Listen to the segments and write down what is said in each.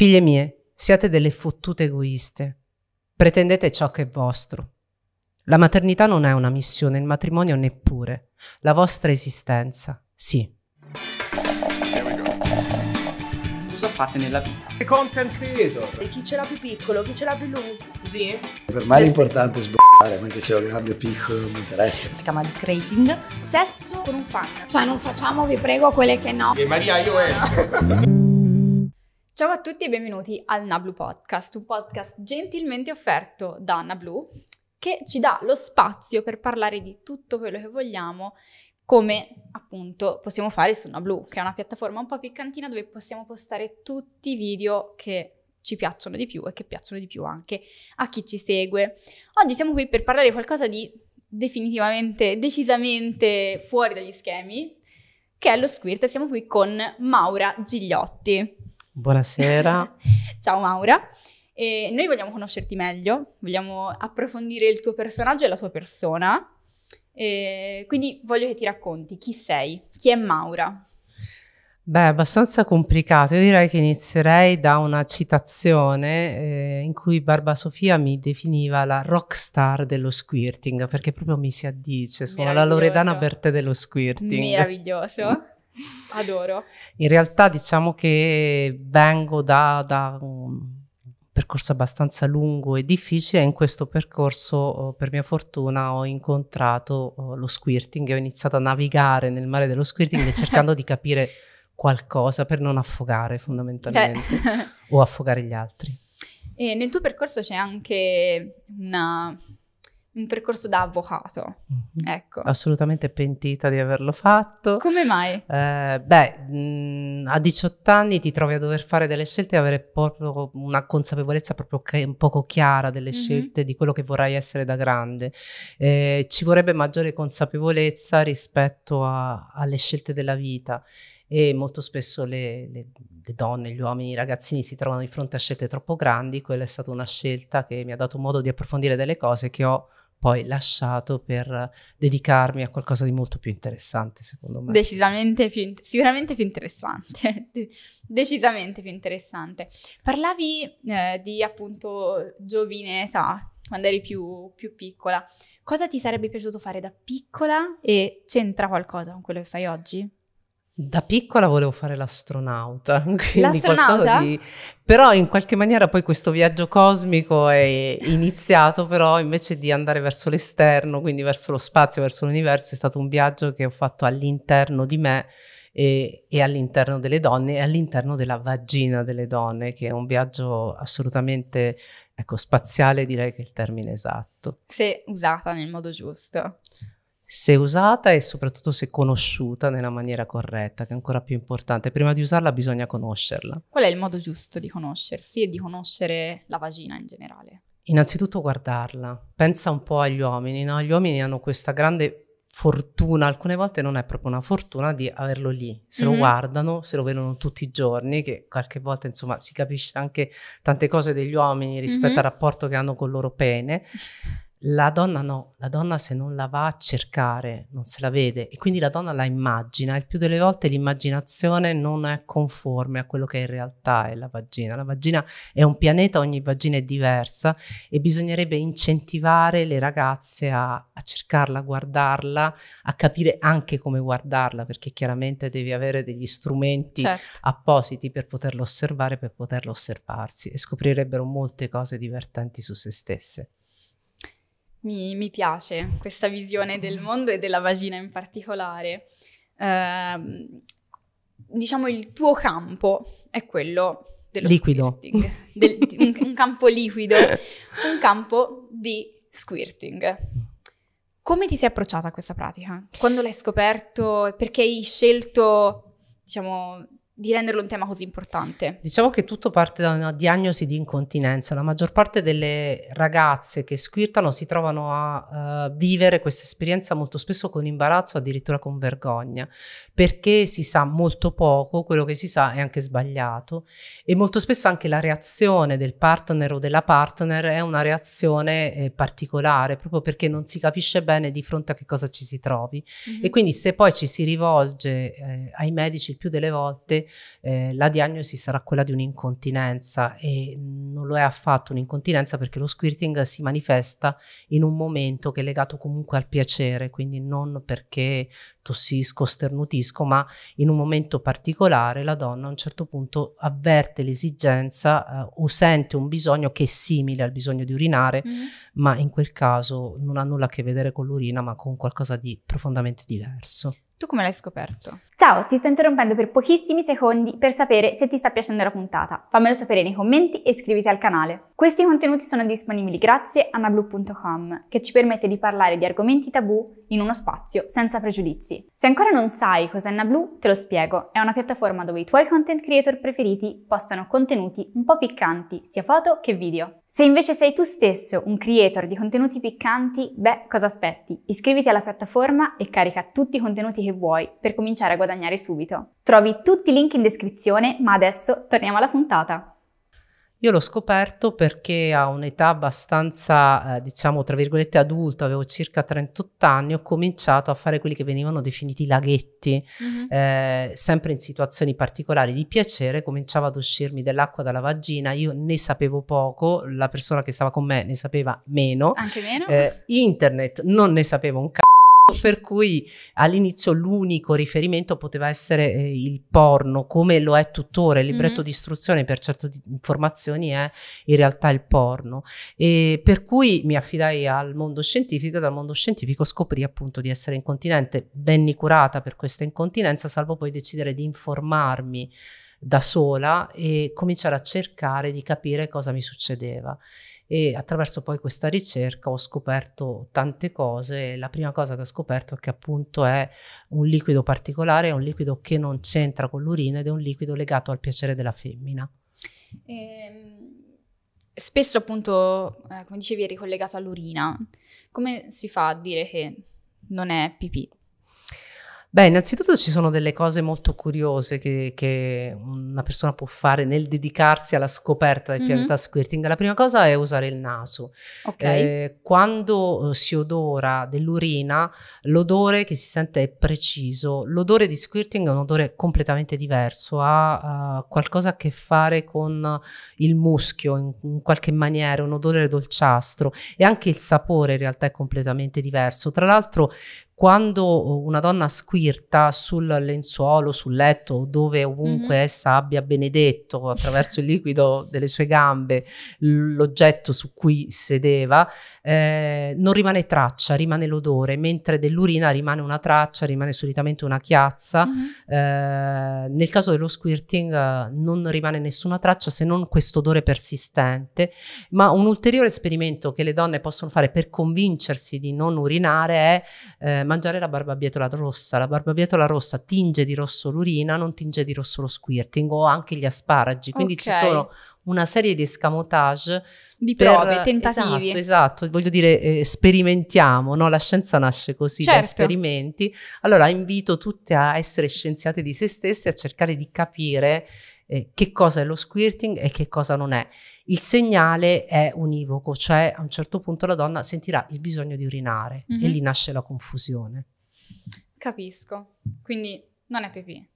Figlie mie, siate delle fottute egoiste. Pretendete ciò che è vostro. La maternità non è una missione, il matrimonio neppure. La vostra esistenza, sì. Cosa fate nella vita? E content creator. E chi ce l'ha più piccolo, chi ce l'ha più lungo. Sì. Per me l'importante è sbagliare, ma che ce l'ho grande o piccolo non mi interessa. Si chiama il creating. Sesso con un fan. Cioè non facciamo, vi prego, quelle che no. E Maria, io è. Ciao a tutti e benvenuti al Nablu Podcast, un podcast gentilmente offerto da Nablu che ci dà lo spazio per parlare di tutto quello che vogliamo come appunto possiamo fare su Nablu, che è una piattaforma un po' piccantina dove possiamo postare tutti i video che ci piacciono di più e che piacciono di più anche a chi ci segue. Oggi siamo qui per parlare di qualcosa di definitivamente, decisamente fuori dagli schemi, che è lo squirt. Siamo qui con Maura Gigliotti. Buonasera. Ciao Maura. E noi vogliamo conoscerti meglio, vogliamo approfondire il tuo personaggio e la tua persona. E quindi voglio che ti racconti chi sei, chi è Maura. Beh, abbastanza complicato. Io direi che inizierei da una citazione eh, in cui Barba Sofia mi definiva la rock star dello squirting, perché proprio mi si addice, sono la Loredana Bertè dello squirting. Meraviglioso. Adoro. In realtà diciamo che vengo da, da un percorso abbastanza lungo e difficile. In questo percorso, oh, per mia fortuna, ho incontrato oh, lo squirting e ho iniziato a navigare nel mare dello squirting cercando di capire qualcosa per non affogare fondamentalmente o affogare gli altri. E nel tuo percorso c'è anche una un percorso da avvocato. Mm-hmm. Ecco. Assolutamente pentita di averlo fatto. Come mai? Eh, beh, mh, mm, a 18 anni ti trovi a dover fare delle scelte e avere proprio una consapevolezza proprio che, poco chiara delle mm-hmm. scelte di quello che vorrai essere da grande. Eh, ci vorrebbe maggiore consapevolezza rispetto a, alle scelte della vita e molto spesso le, le, le, donne, gli uomini, i ragazzini si trovano di fronte a scelte troppo grandi, quella è stata una scelta che mi ha dato modo di approfondire delle cose che ho poi lasciato per dedicarmi a qualcosa di molto più interessante, secondo me. Decisamente più, sicuramente più interessante, decisamente più interessante. Parlavi eh, di appunto giovine età, quando eri più, più piccola. Cosa ti sarebbe piaciuto fare da piccola e c'entra qualcosa con quello che fai oggi? Da piccola volevo fare l'astronauta, l'astronauta? Di... però in qualche maniera poi questo viaggio cosmico è iniziato, però invece di andare verso l'esterno, quindi verso lo spazio, verso l'universo, è stato un viaggio che ho fatto all'interno di me e, e all'interno delle donne e all'interno della vagina delle donne, che è un viaggio assolutamente ecco, spaziale, direi che è il termine esatto. Se usata nel modo giusto se usata e soprattutto se conosciuta nella maniera corretta, che è ancora più importante. Prima di usarla bisogna conoscerla. Qual è il modo giusto di conoscersi e di conoscere la vagina in generale? Innanzitutto guardarla. Pensa un po' agli uomini, no? Gli uomini hanno questa grande fortuna, alcune volte non è proprio una fortuna di averlo lì, se mm-hmm. lo mhm. guardano, se lo vedono tutti i giorni, che qualche volta insomma si capisce anche tante cose degli uomini rispetto mm-hmm. al rapporto che hanno col loro pene. La donna no, la donna se non la va a cercare non se la vede e quindi la donna la immagina il più delle volte l'immaginazione non è conforme a quello che in realtà è la vagina. La vagina è un pianeta, ogni vagina è diversa e bisognerebbe incentivare le ragazze a, a cercarla, a guardarla, a capire anche come guardarla perché chiaramente devi avere degli strumenti certo. appositi per poterla osservare, per poterla osservarsi e scoprirebbero molte cose divertenti su se stesse. Mi, mi, piace questa visione del mm. mondo e della vagina in particolare. Eh, diciamo il tuo campo è quello dello liquido. squirting, del, un, un, campo liquido, un campo di squirting. Come ti sei approcciata a questa pratica? Quando l'hai scoperto? Perché hai scelto, diciamo, di renderlo un tema così importante? Diciamo che tutto parte da una diagnosi di incontinenza. La maggior parte delle ragazze che squirtano si trovano a uh, vivere questa esperienza molto spesso con imbarazzo, addirittura con vergogna, perché si sa molto poco, quello che si sa è anche sbagliato e molto spesso anche la reazione del partner o della partner è una reazione eh, particolare, proprio perché non si capisce bene di fronte a che cosa ci si trovi. Mm-hmm. E quindi se poi ci si rivolge eh, ai medici più delle volte, eh, la diagnosi sarà quella di un'incontinenza e non lo è affatto un'incontinenza perché lo squirting si manifesta in un momento che è legato comunque al piacere, quindi non perché tossisco, sternutisco, ma in un momento particolare la donna a un certo punto avverte l'esigenza eh, o sente un bisogno che è simile al bisogno di urinare, mm-hmm. ma in quel caso non ha nulla a che vedere con l'urina, ma con qualcosa di profondamente diverso. Tu come l'hai scoperto? Ciao, ti sto interrompendo per pochissimi secondi per sapere se ti sta piacendo la puntata. Fammelo sapere nei commenti e iscriviti al canale. Questi contenuti sono disponibili grazie a nablu.com, che ci permette di parlare di argomenti tabù in uno spazio senza pregiudizi. Se ancora non sai cos'è Nablu, te lo spiego. È una piattaforma dove i tuoi content creator preferiti postano contenuti un po' piccanti, sia foto che video. Se invece sei tu stesso un creator di contenuti piccanti, beh, cosa aspetti? Iscriviti alla piattaforma e carica tutti i contenuti che che vuoi per cominciare a guadagnare subito. Trovi tutti i link in descrizione, ma adesso torniamo alla puntata. Io l'ho scoperto perché a un'età abbastanza, eh, diciamo, tra virgolette adulta, avevo circa 38 anni, ho cominciato a fare quelli che venivano definiti laghetti, mm-hmm. eh, sempre in situazioni particolari di piacere, cominciava ad uscirmi dell'acqua dalla vagina, io ne sapevo poco, la persona che stava con me ne sapeva meno. Anche meno? Eh, internet non ne sapevo un cazzo per cui all'inizio l'unico riferimento poteva essere eh, il porno, come lo è tuttora, il libretto mm -hmm. di istruzione per certe informazioni è in realtà il porno. E per cui mi affidai al mondo scientifico e dal mondo scientifico scoprì appunto di essere incontinente, venni curata per questa incontinenza, salvo poi decidere di informarmi da sola e cominciare a cercare di capire cosa mi succedeva e attraverso poi questa ricerca ho scoperto tante cose. La prima cosa che ho scoperto è che appunto è un liquido particolare, è un liquido che non c'entra con l'urina ed è un liquido legato al piacere della femmina. Ehm spesso appunto, eh, come dicevi, è ricollegato all'urina. Come si fa a dire che non è pipì? Beh, innanzitutto ci sono delle cose molto curiose che, che una persona può fare nel dedicarsi alla scoperta del mm-hmm. pianeta squirting. La prima cosa è usare il naso. Okay. Eh, quando eh, si odora dell'urina, l'odore che si sente è preciso. L'odore di squirting è un odore completamente diverso, ha uh, qualcosa a che fare con il muschio in, in qualche maniera, un odore dolciastro e anche il sapore in realtà è completamente diverso. Tra l'altro quando una donna squirta sul lenzuolo, sul letto, dove ovunque mm-hmm. essa abbia benedetto attraverso il liquido delle sue gambe l'oggetto su cui sedeva, eh, non rimane traccia, rimane l'odore, mentre dell'urina rimane una traccia, rimane solitamente una chiazza. Mm-hmm. Eh, nel caso dello squirting eh, non rimane nessuna traccia se non questo odore persistente, ma un ulteriore esperimento che le donne possono fare per convincersi di non urinare è eh, mangiare la barbabietola rossa. La barbabietola rossa tinge di rosso l'urina, non tinge di rosso lo squirting o anche gli asparagi. Quindi okay. ci sono una serie di escamotage di prove, per, tentativi. Esatto, esatto, voglio dire eh, sperimentiamo, no? la scienza nasce così, certo. da sperimenti. Allora invito tutte a essere scienziate di se stesse, a cercare di capire eh, che cosa è lo squirting e che cosa non è. Il segnale è univoco, cioè a un certo punto la donna sentirà il bisogno di urinare mm-hmm. e mhm. lì nasce la confusione. Capisco, quindi non è pipì.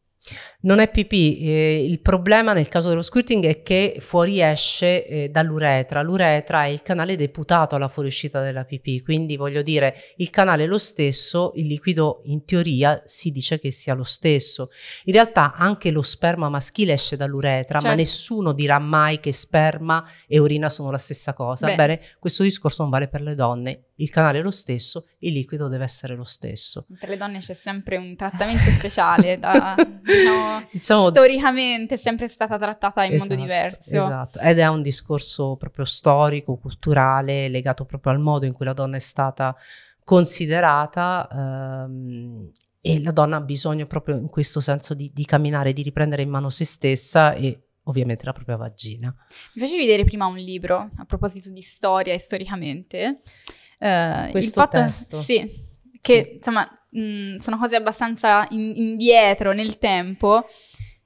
Non è pipì, eh, il problema nel caso dello squirting è che fuoriesce eh, dall'uretra, l'uretra è il canale deputato alla fuoriuscita della pipì, quindi voglio dire il canale è lo stesso, il liquido in teoria si dice che sia lo stesso, in realtà anche lo sperma maschile esce dall'uretra, certo. ma nessuno dirà mai che sperma e urina sono la stessa cosa, Beh. bene, questo discorso non vale per le donne il canale è lo stesso, il liquido deve essere lo stesso. Per le donne c'è sempre un trattamento speciale, da, diciamo, diciamo, storicamente è sempre stata trattata in esatto, modo diverso. Esatto, ed è un discorso proprio storico, culturale, legato proprio al modo in cui la donna è stata considerata ehm, e la donna ha bisogno proprio in questo senso di, di camminare, di riprendere in mano se stessa e ovviamente la propria vagina. Mi facevi vedere prima un libro a proposito di storia e storicamente eh, questo fatto, testo. Sì, che sì. insomma mh, mm, sono cose abbastanza in, indietro nel tempo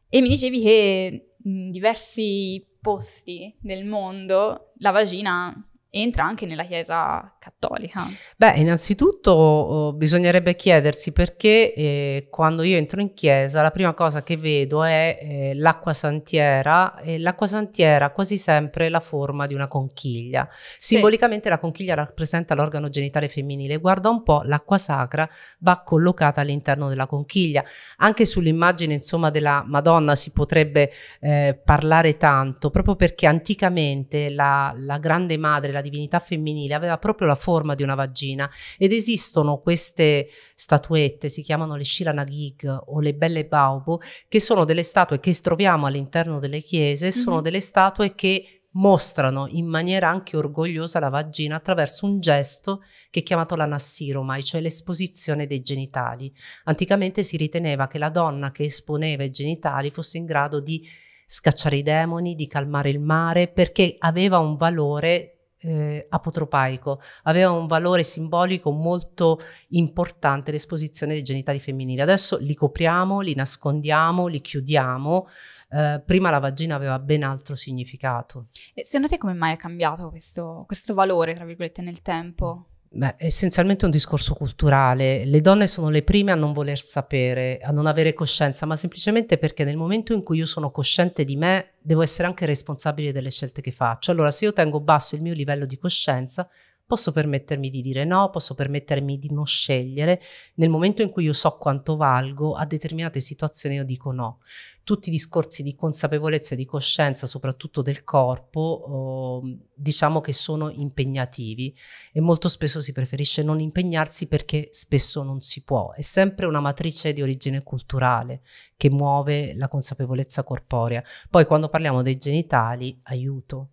e mi dicevi che in diversi posti del mondo la vagina entra anche nella Chiesa cattolica. Beh, innanzitutto oh, bisognerebbe chiedersi perché eh, quando io entro in chiesa la prima cosa che vedo è eh, l'acqua santiera e l'acqua santiera ha quasi sempre la forma di una conchiglia. Simbolicamente sì. la conchiglia rappresenta l'organo genitale femminile. Guarda un po', l'acqua sacra va collocata all'interno della conchiglia. Anche sull'immagine, insomma, della Madonna si potrebbe eh, parlare tanto, proprio perché anticamente la, la grande madre, della divinità femminile aveva proprio la forma di una vagina ed esistono queste statuette, si chiamano le Shiranagig o le Belle Baubo, che sono delle statue che troviamo all'interno delle chiese, mm -hmm. sono mhm. delle statue che mostrano in maniera anche orgogliosa la vagina attraverso un gesto che è chiamato l'anassiromai, cioè l'esposizione dei genitali. Anticamente si riteneva che la donna che esponeva i genitali fosse in grado di scacciare i demoni, di calmare il mare, perché aveva un valore eh, apotropaico. Aveva un valore simbolico molto importante l'esposizione dei genitali femminili. Adesso li copriamo, li nascondiamo, li chiudiamo. Eh, prima la vagina aveva ben altro significato. E secondo te come mai è cambiato questo, questo valore, tra virgolette, nel tempo? Beh, essenzialmente un discorso culturale. Le donne sono le prime a non voler sapere, a non avere coscienza, ma semplicemente perché nel momento in cui io sono cosciente di me, devo essere anche responsabile delle scelte che faccio. Allora, se io tengo basso il mio livello di coscienza, posso permettermi di dire no, posso permettermi di non scegliere. Nel momento in cui io so quanto valgo, a determinate situazioni io dico no. Tutti i discorsi di consapevolezza e di coscienza, soprattutto del corpo, oh, diciamo che sono impegnativi e molto spesso si preferisce non impegnarsi perché spesso non si può. È sempre una matrice di origine culturale che muove la consapevolezza corporea. Poi quando parliamo dei genitali, aiuto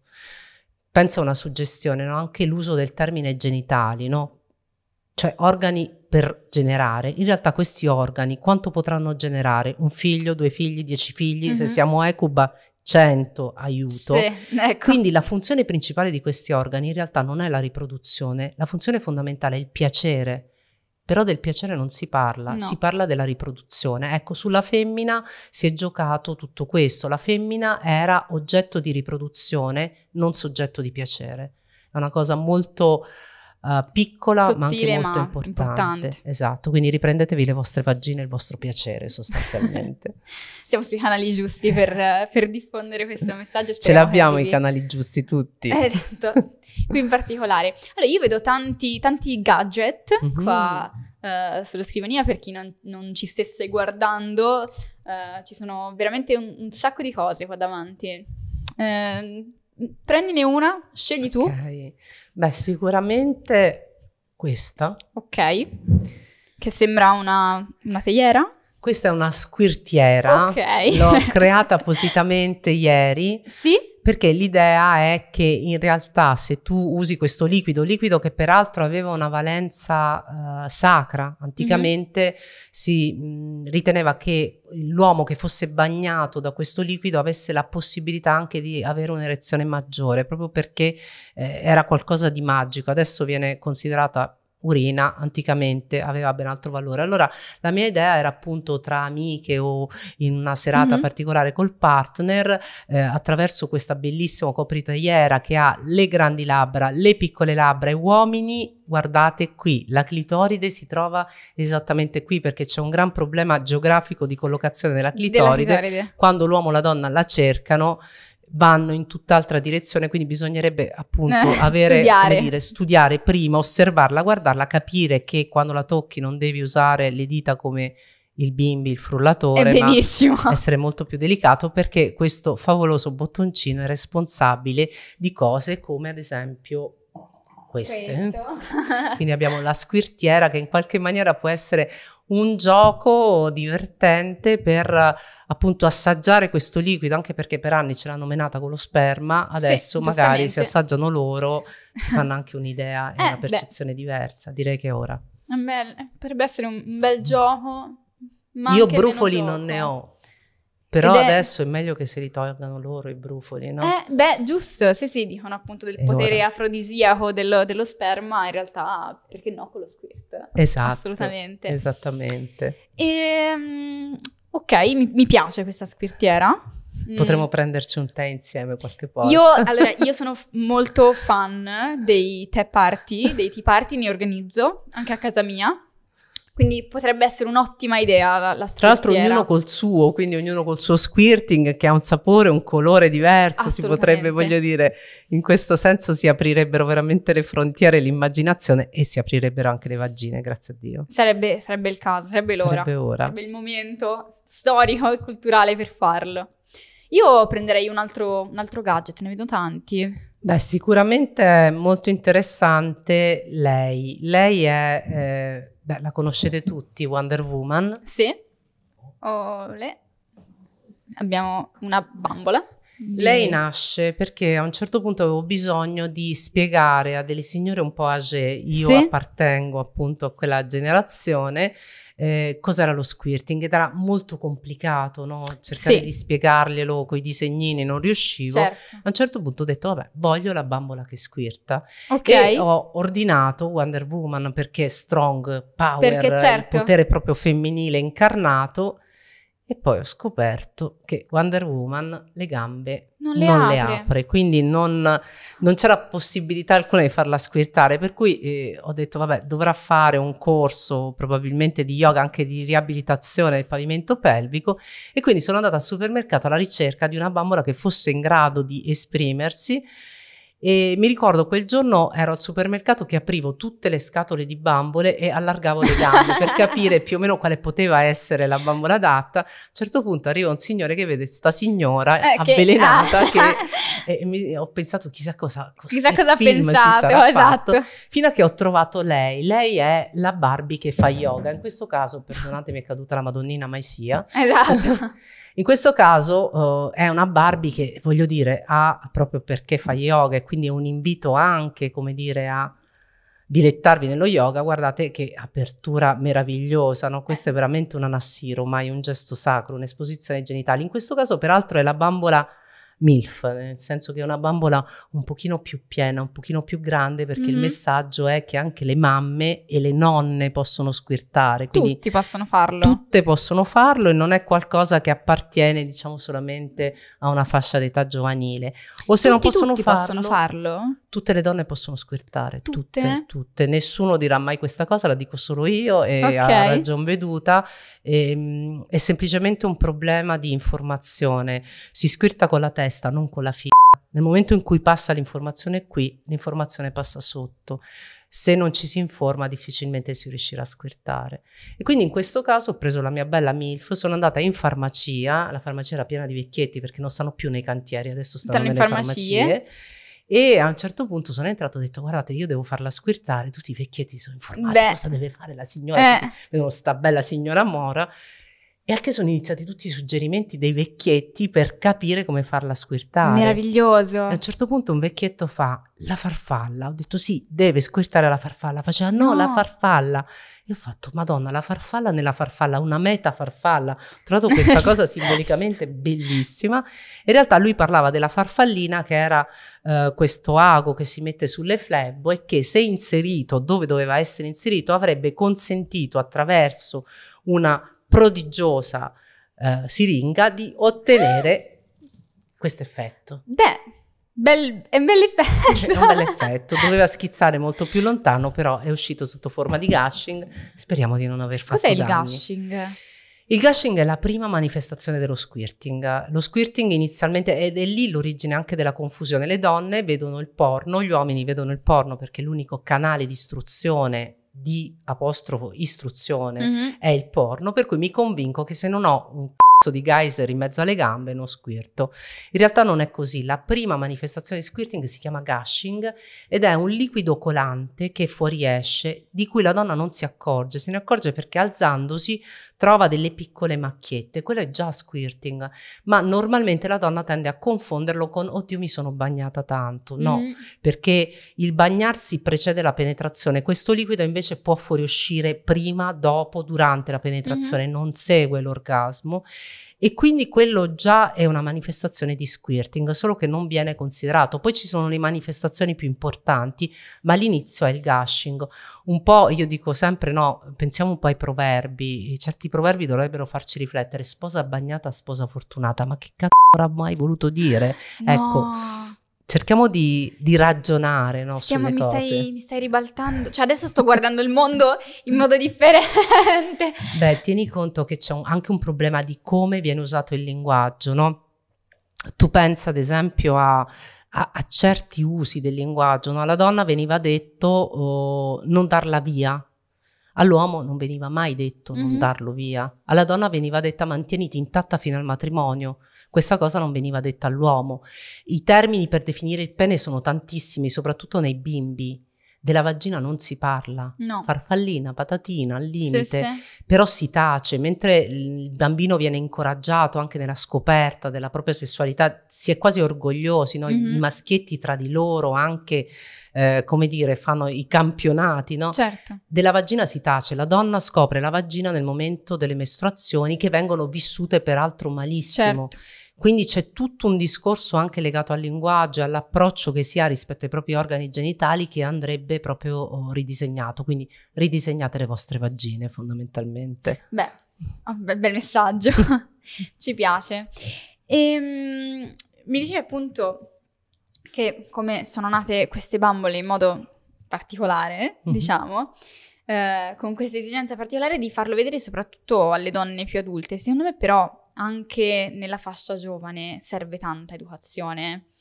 pensa a una suggestione, no? anche l'uso del termine genitali, no? cioè organi per generare. In realtà questi organi quanto potranno generare? Un figlio, due figli, dieci figli, mm-hmm. se mhm. siamo Ecuba cento aiuto. Sì, ecco. Quindi la funzione principale di questi organi in realtà non è la riproduzione, la funzione fondamentale è il piacere, però del piacere non si parla, no. si parla della riproduzione. Ecco, sulla femmina si è giocato tutto questo. La femmina era oggetto di riproduzione, non soggetto di piacere. È una cosa molto uh, piccola Sottile, ma anche molto ma importante. importante. Esatto, quindi riprendetevi le vostre vagine, il vostro piacere sostanzialmente. Siamo sui canali giusti per, per diffondere questo messaggio. Speriamo Ce l'abbiamo i canali giusti tutti. Eh, esatto, qui in particolare. Allora io vedo tanti, tanti gadget mm-hmm. qua uh, sulla scrivania per chi non, non ci stesse guardando. Uh, ci sono veramente un, un, sacco di cose qua davanti. Uh, prendine una, scegli okay. tu. Beh, sicuramente questa. Ok. Che sembra una, una teiera? Questa è una squirtiera, okay. l'ho creata appositamente ieri. Sì? Perché l'idea è che in realtà se tu usi questo liquido, liquido che peraltro aveva una valenza uh, sacra, anticamente mm-hmm. si mh, mm, riteneva che l'uomo che fosse bagnato da questo liquido avesse la possibilità anche di avere un'erezione maggiore, proprio perché eh, era qualcosa di magico. Adesso viene considerata urina anticamente aveva ben altro valore. Allora la mia idea era appunto tra amiche o in una serata mm-hmm. particolare col partner, eh, attraverso questa bellissima copritoiera che ha le grandi labbra, le piccole labbra e uomini guardate qui, la clitoride si trova esattamente qui perché c'è un gran problema geografico di collocazione della clitoride. Della clitoride. Quando l'uomo e la donna la cercano, vanno in tutt'altra direzione, quindi bisognerebbe appunto eh, avere, studiare. Dire, studiare prima, osservarla, guardarla, capire che quando la tocchi non devi usare le dita come il bimbi, il frullatore, essere molto più delicato perché questo favoloso bottoncino è responsabile di cose come ad esempio queste. Quindi abbiamo la squirtiera che in qualche maniera può essere un gioco divertente per appunto assaggiare questo liquido, anche perché per anni ce l'hanno menata con lo sperma, adesso sì, magari si assaggiano loro, si fanno anche un'idea e eh, una percezione beh. diversa, direi che è ora. A me potrebbe essere un bel gioco. Ma Io brufoli non ne ho, però Ed adesso è... è meglio che se li tolgano loro i brufoli, no? Eh, beh, giusto, sì sì, dicono appunto del e potere ora. afrodisiaco dello, dello, sperma, in realtà perché no con lo squirt? Esatto. Assolutamente. Esattamente. E, ehm, ok, mi, mi piace questa squirtiera. Mm. Potremmo mm. prenderci un tè insieme qualche volta. Io, allora, io sono molto fan dei tè party, dei tea party, ne organizzo anche a casa mia. Quindi potrebbe essere un'ottima idea la, la Tra l'altro ognuno col suo, quindi ognuno col suo squirting che ha un sapore, un colore diverso, si potrebbe, voglio dire, in questo senso si aprirebbero veramente le frontiere, l'immaginazione e si aprirebbero anche le vagine, grazie a Dio. Sarebbe, sarebbe il caso, sarebbe l'ora. Sarebbe ora. Sarebbe il momento storico e culturale per farlo. Io prenderei un altro, un altro gadget, ne vedo tanti. Beh, sicuramente è molto interessante lei. Lei è eh, Beh, la conoscete tutti, Wonder Woman. Sì. Olè. Abbiamo una bambola. Lei nasce perché a un certo punto avevo bisogno di spiegare a delle signore un po' age, io sì. appartengo appunto a quella generazione, eh, cos'era lo squirting ed era molto complicato, no? cercare sì. di spiegarglielo con i disegnini, non riuscivo. Certo. A un certo punto ho detto, vabbè, voglio la bambola che squirta. Ok. E ho ordinato Wonder Woman perché strong power, perché certo. potere proprio femminile incarnato e poi ho scoperto che Wonder Woman le gambe non le, non apre. le apre. quindi non, non, c'era possibilità alcuna di farla squirtare, per cui eh, ho detto vabbè dovrà fare un corso probabilmente di yoga, anche di riabilitazione del pavimento pelvico e quindi sono andata al supermercato alla ricerca di una bambola che fosse in grado di esprimersi e mi ricordo quel giorno ero al supermercato che aprivo tutte le scatole di bambole e allargavo le gambe per capire più o meno quale poteva essere la bambola adatta. A un certo punto arriva un signore che vede sta signora eh, avvelenata che, ah. che e mi, ho pensato chissà cosa, cosa chissà cosa pensate, esatto. Fatto, fino a che ho trovato lei. Lei è la Barbie che fa yoga. In questo caso, perdonatemi, è caduta la Madonnina mai sia. Esatto. In questo caso uh, è una Barbie che, voglio dire, ha proprio perché fa yoga e quindi è un invito anche, come dire, a dilettarvi nello yoga. Guardate che apertura meravigliosa, no? Questo è veramente un anassiro, mai un gesto sacro, un'esposizione genitale. In questo caso, peraltro, è la bambola MILF, nel senso che è una bambola un pochino più piena, un pochino più grande, perché mm-hmm. il messaggio è che anche le mamme e le nonne possono squirtare. Tutti possono farlo. Tutte possono farlo e non è qualcosa che appartiene, diciamo, solamente a una fascia d'età giovanile. O se tutti, non possono, tutti farlo, possono farlo, tutte le donne possono squirtare, tutte? tutte, tutte. Nessuno dirà mai questa cosa, la dico solo io e okay. ha ragion veduta. E, ehm, è semplicemente un problema di informazione. Si squirta con la testa testa, non con la figlia. Nel momento in cui passa l'informazione qui, l'informazione passa sotto. Se non ci si informa, difficilmente si riuscirà a squirtare. E quindi in questo caso ho preso la mia bella MILF, sono andata in farmacia, la farmacia era piena di vecchietti perché non stanno più nei cantieri, adesso stanno Dalle nelle farmacie. E a un certo punto sono entrato e ho detto: Guardate, io devo farla squirtare. Tutti i vecchietti sono informati. Beh. Cosa deve fare la signora? Eh. sta bella signora Mora. E anche sono iniziati tutti i suggerimenti dei vecchietti per capire come farla squirtare. Meraviglioso. E a un certo punto un vecchietto fa la farfalla. Ho detto sì, deve squirtare la farfalla. Faceva no, no. la farfalla. E ho fatto madonna, la farfalla nella farfalla, una meta farfalla. Ho trovato questa cosa simbolicamente bellissima. In realtà lui parlava della farfallina che era eh, questo ago che si mette sulle flebbo e che se inserito dove doveva essere inserito avrebbe consentito attraverso una prodigiosa eh, siringa di ottenere questo effetto. Beh, Bel, è un bel effetto. Cioè, è un bel effetto. Doveva schizzare molto più lontano, però è uscito sotto forma di gushing. Speriamo di non aver fatto Cos'è danni. Cos'è il gushing? Il gushing è la prima manifestazione dello squirting. Lo squirting inizialmente ed è lì l'origine anche della confusione. Le donne vedono il porno, gli uomini vedono il porno perché è l'unico canale di istruzione di apostrofo istruzione mm-hmm. è il porno, per cui mi convinco che se non ho un cazzo di geyser in mezzo alle gambe, non squirto. In realtà non è così. La prima manifestazione di squirting si chiama gushing ed è un liquido colante che fuoriesce, di cui la donna non si accorge. Se ne accorge perché alzandosi trova delle piccole macchiette. Quello è già squirting, ma normalmente la donna tende a confonderlo con oddio mi sono bagnata tanto. No, mm. perché il bagnarsi precede la penetrazione. Questo liquido invece può fuoriuscire prima, dopo, durante la penetrazione, mm. non segue l'orgasmo e quindi quello già è una manifestazione di squirting, solo che non viene considerato. Poi ci sono le manifestazioni più importanti, ma l'inizio è il gushing. Un po', io dico sempre, no, pensiamo un po' ai proverbi. Certi proverbi dovrebbero farci riflettere. Sposa bagnata, sposa fortunata. Ma che cazzo avrà mai voluto dire? No. Ecco cerchiamo di, di ragionare no, Stiamo, mi stai, mi stai, ribaltando, cioè adesso sto guardando il mondo in modo differente. Beh, tieni conto che c'è un, anche un problema di come viene usato il linguaggio, no? Tu pensa ad esempio a, a, a certi usi del linguaggio, no? alla donna veniva detto oh, non darla via, all'uomo non veniva mai detto mm -hmm. non mm-hmm. darlo via, alla donna veniva detta mantieniti intatta fino al matrimonio, questa cosa non veniva detta all'uomo. I termini per definire il pene sono tantissimi, soprattutto nei bimbi. Della vagina non si parla, no. farfallina, patatina, al limite, sì, sì. però si tace, mentre il bambino viene incoraggiato anche nella scoperta della propria sessualità, si è quasi orgogliosi, no? mm-hmm. i maschietti tra di loro anche, eh, come dire, fanno i campionati, no? certo. della vagina si tace, la donna scopre la vagina nel momento delle mestruazioni che vengono vissute peraltro malissimo. Certo quindi c'è tutto un discorso anche legato al linguaggio, all'approccio che si ha rispetto ai propri organi genitali che andrebbe proprio oh, ridisegnato. Quindi ridisegnate le vostre vagine fondamentalmente. Beh, ah, bel, bel messaggio, ci piace. E, ehm, mi dicevi appunto che come sono nate queste bambole in modo particolare, mm-hmm. diciamo, eh, con questa esigenza particolare di farlo vedere soprattutto alle donne più adulte. Secondo me però anche nella fascia giovane serve tanta educazione